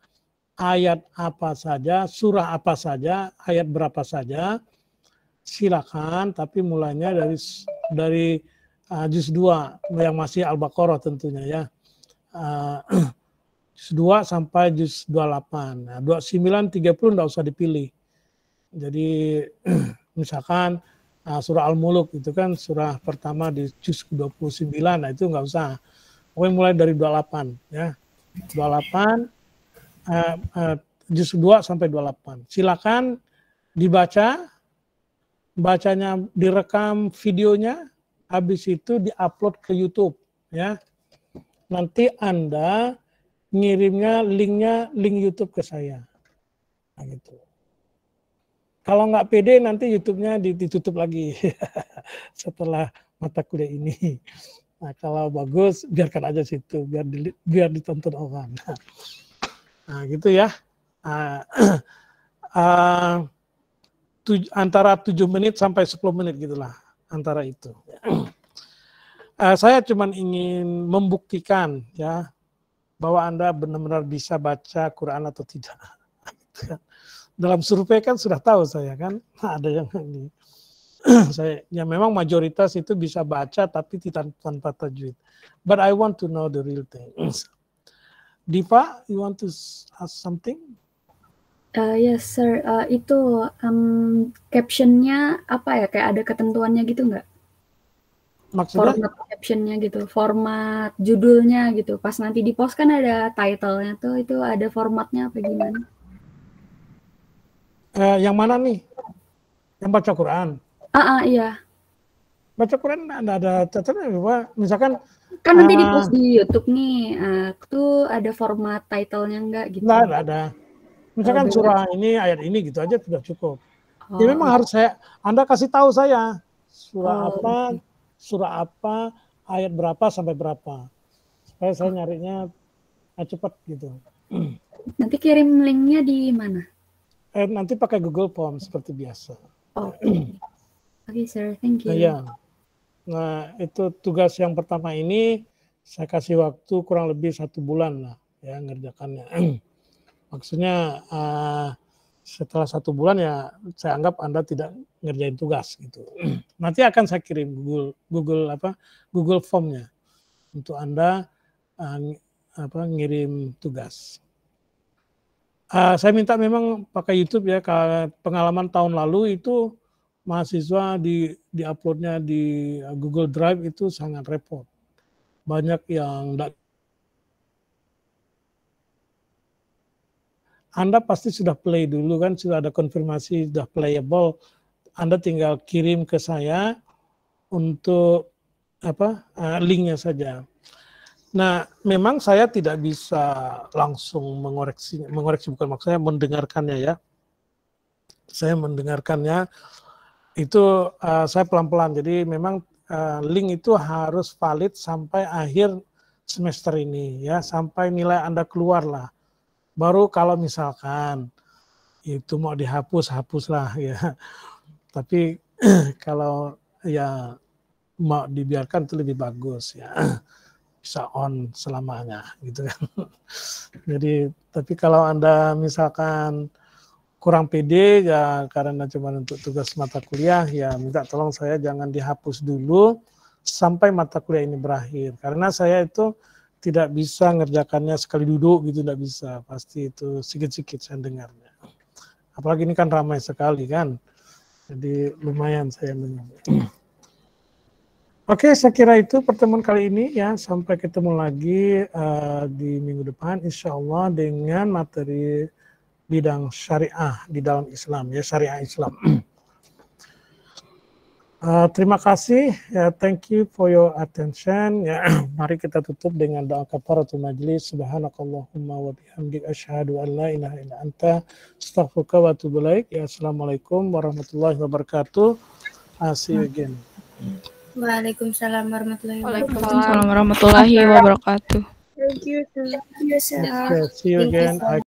ayat apa saja, surah apa saja, ayat berapa saja, silakan. Tapi mulainya dari dari uh, juz 2 yang masih Al-Baqarah tentunya ya. Uh, [CLEARS THROAT] juz 2 sampai juz 28. Nah, 29 30 enggak usah dipilih. Jadi [CLEARS THROAT] misalkan uh, surah Al-Muluk itu kan surah pertama di juz 29. Nah, itu enggak usah. Pokoknya mulai dari 28 ya. 28 uh, juz 2 sampai 28. Silakan dibaca, bacanya direkam videonya, habis itu diupload ke YouTube ya. Nanti Anda ngirimnya linknya link YouTube ke saya. Nah, gitu. Kalau nggak pede nanti YouTube-nya ditutup lagi [LAUGHS] setelah mata kuliah ini. Nah, kalau bagus biarkan aja situ biar di, biar ditonton orang. [LAUGHS] Nah, gitu ya. Uh, uh, [CLEARS THROAT] tuj antara 7 menit sampai 10 menit gitulah antara itu. uh, [CLEARS THROAT] saya cuma ingin membuktikan ya bahwa Anda benar-benar bisa baca Quran atau tidak. [LAUGHS] Dalam survei kan sudah tahu saya kan nah, [LAUGHS] ada yang ini. [CLEARS THROAT] saya ya memang mayoritas itu bisa baca tapi tanpa tajwid. But I want to know the real thing. Diva, you want to ask something? Uh, yes, sir. Uh, itu um, captionnya apa ya? Kayak ada ketentuannya gitu nggak? Maksudnya? Format captionnya gitu, format judulnya gitu. Pas nanti di post kan ada titlenya tuh, itu ada formatnya apa gimana? Uh, yang mana nih? Yang baca Quran? Ah, uh, uh, iya. Baca Quran ada, catatan catatannya, misalkan Kan nanti di ah. post di YouTube nih, uh, tuh ada format titlenya enggak gitu? Nggak ada, ada. Misalkan oh, surah ini ayat ini gitu aja sudah cukup. Ya, oh. Ya memang harus saya, Anda kasih tahu saya surah oh. apa, surah apa, ayat berapa sampai berapa. Supaya saya oh. nyarinya eh, cepat gitu. [CLEARS THROAT] Nanti kirim linknya di mana? Eh, nanti pakai Google Form seperti biasa. Oh, oke, okay. [CLEARS THROAT] okay, sir, thank you. Uh, iya. yeah. Nah, itu tugas yang pertama ini saya kasih waktu kurang lebih satu bulan lah ya ngerjakannya. [CLEARS THROAT] Maksudnya uh, setelah satu bulan ya saya anggap Anda tidak ngerjain tugas gitu. [CLEARS THROAT] Nanti akan saya kirim Google Google apa Google Formnya untuk Anda uh, apa ngirim tugas. Uh, saya minta memang pakai YouTube ya pengalaman tahun lalu itu mahasiswa di di uploadnya di Google Drive itu sangat repot. Banyak yang tidak Anda pasti sudah play dulu kan, sudah ada konfirmasi, sudah playable. Anda tinggal kirim ke saya untuk apa eh, linknya saja. Nah, memang saya tidak bisa langsung mengoreksi, mengoreksi bukan maksudnya mendengarkannya ya. Saya mendengarkannya itu uh, saya pelan-pelan. Jadi memang uh, link itu harus valid sampai akhir semester ini ya, sampai nilai Anda keluar lah. Baru kalau misalkan itu mau dihapus, hapuslah [LAUGHS] ya. Tapi [CLEARS THROAT] kalau ya mau dibiarkan itu lebih bagus ya [CLEARS THROAT] bisa on selamanya gitu kan [LAUGHS] jadi tapi kalau anda misalkan kurang pede ya karena cuma untuk tugas mata kuliah ya minta tolong saya jangan dihapus dulu sampai mata kuliah ini berakhir karena saya itu tidak bisa ngerjakannya sekali duduk gitu tidak bisa pasti itu sedikit-sedikit saya dengarnya apalagi ini kan ramai sekali kan jadi lumayan saya menunggu Oke, saya kira itu pertemuan kali ini ya. Sampai ketemu lagi uh, di minggu depan, insya Allah dengan materi bidang syariah di dalam Islam ya syariah Islam. [CLEARS THROAT] Uh, terima kasih, ya, thank you for your attention. Ya, [CLEARS THROAT] mari kita tutup dengan doa kafaratul majlis. Subhanakallahumma wa bihamdika asyhadu an la ilaha illa anta astaghfiruka wa atubu ilaik. Ya, assalamualaikum warahmatullahi wabarakatuh. I'll uh, see you again. Waalaikumsalam warahmatullahi wabarakatuh. Waalaikumsalam warahmatullahi wabarakatuh. Thank you. Thank you. Sir. Okay, see you again.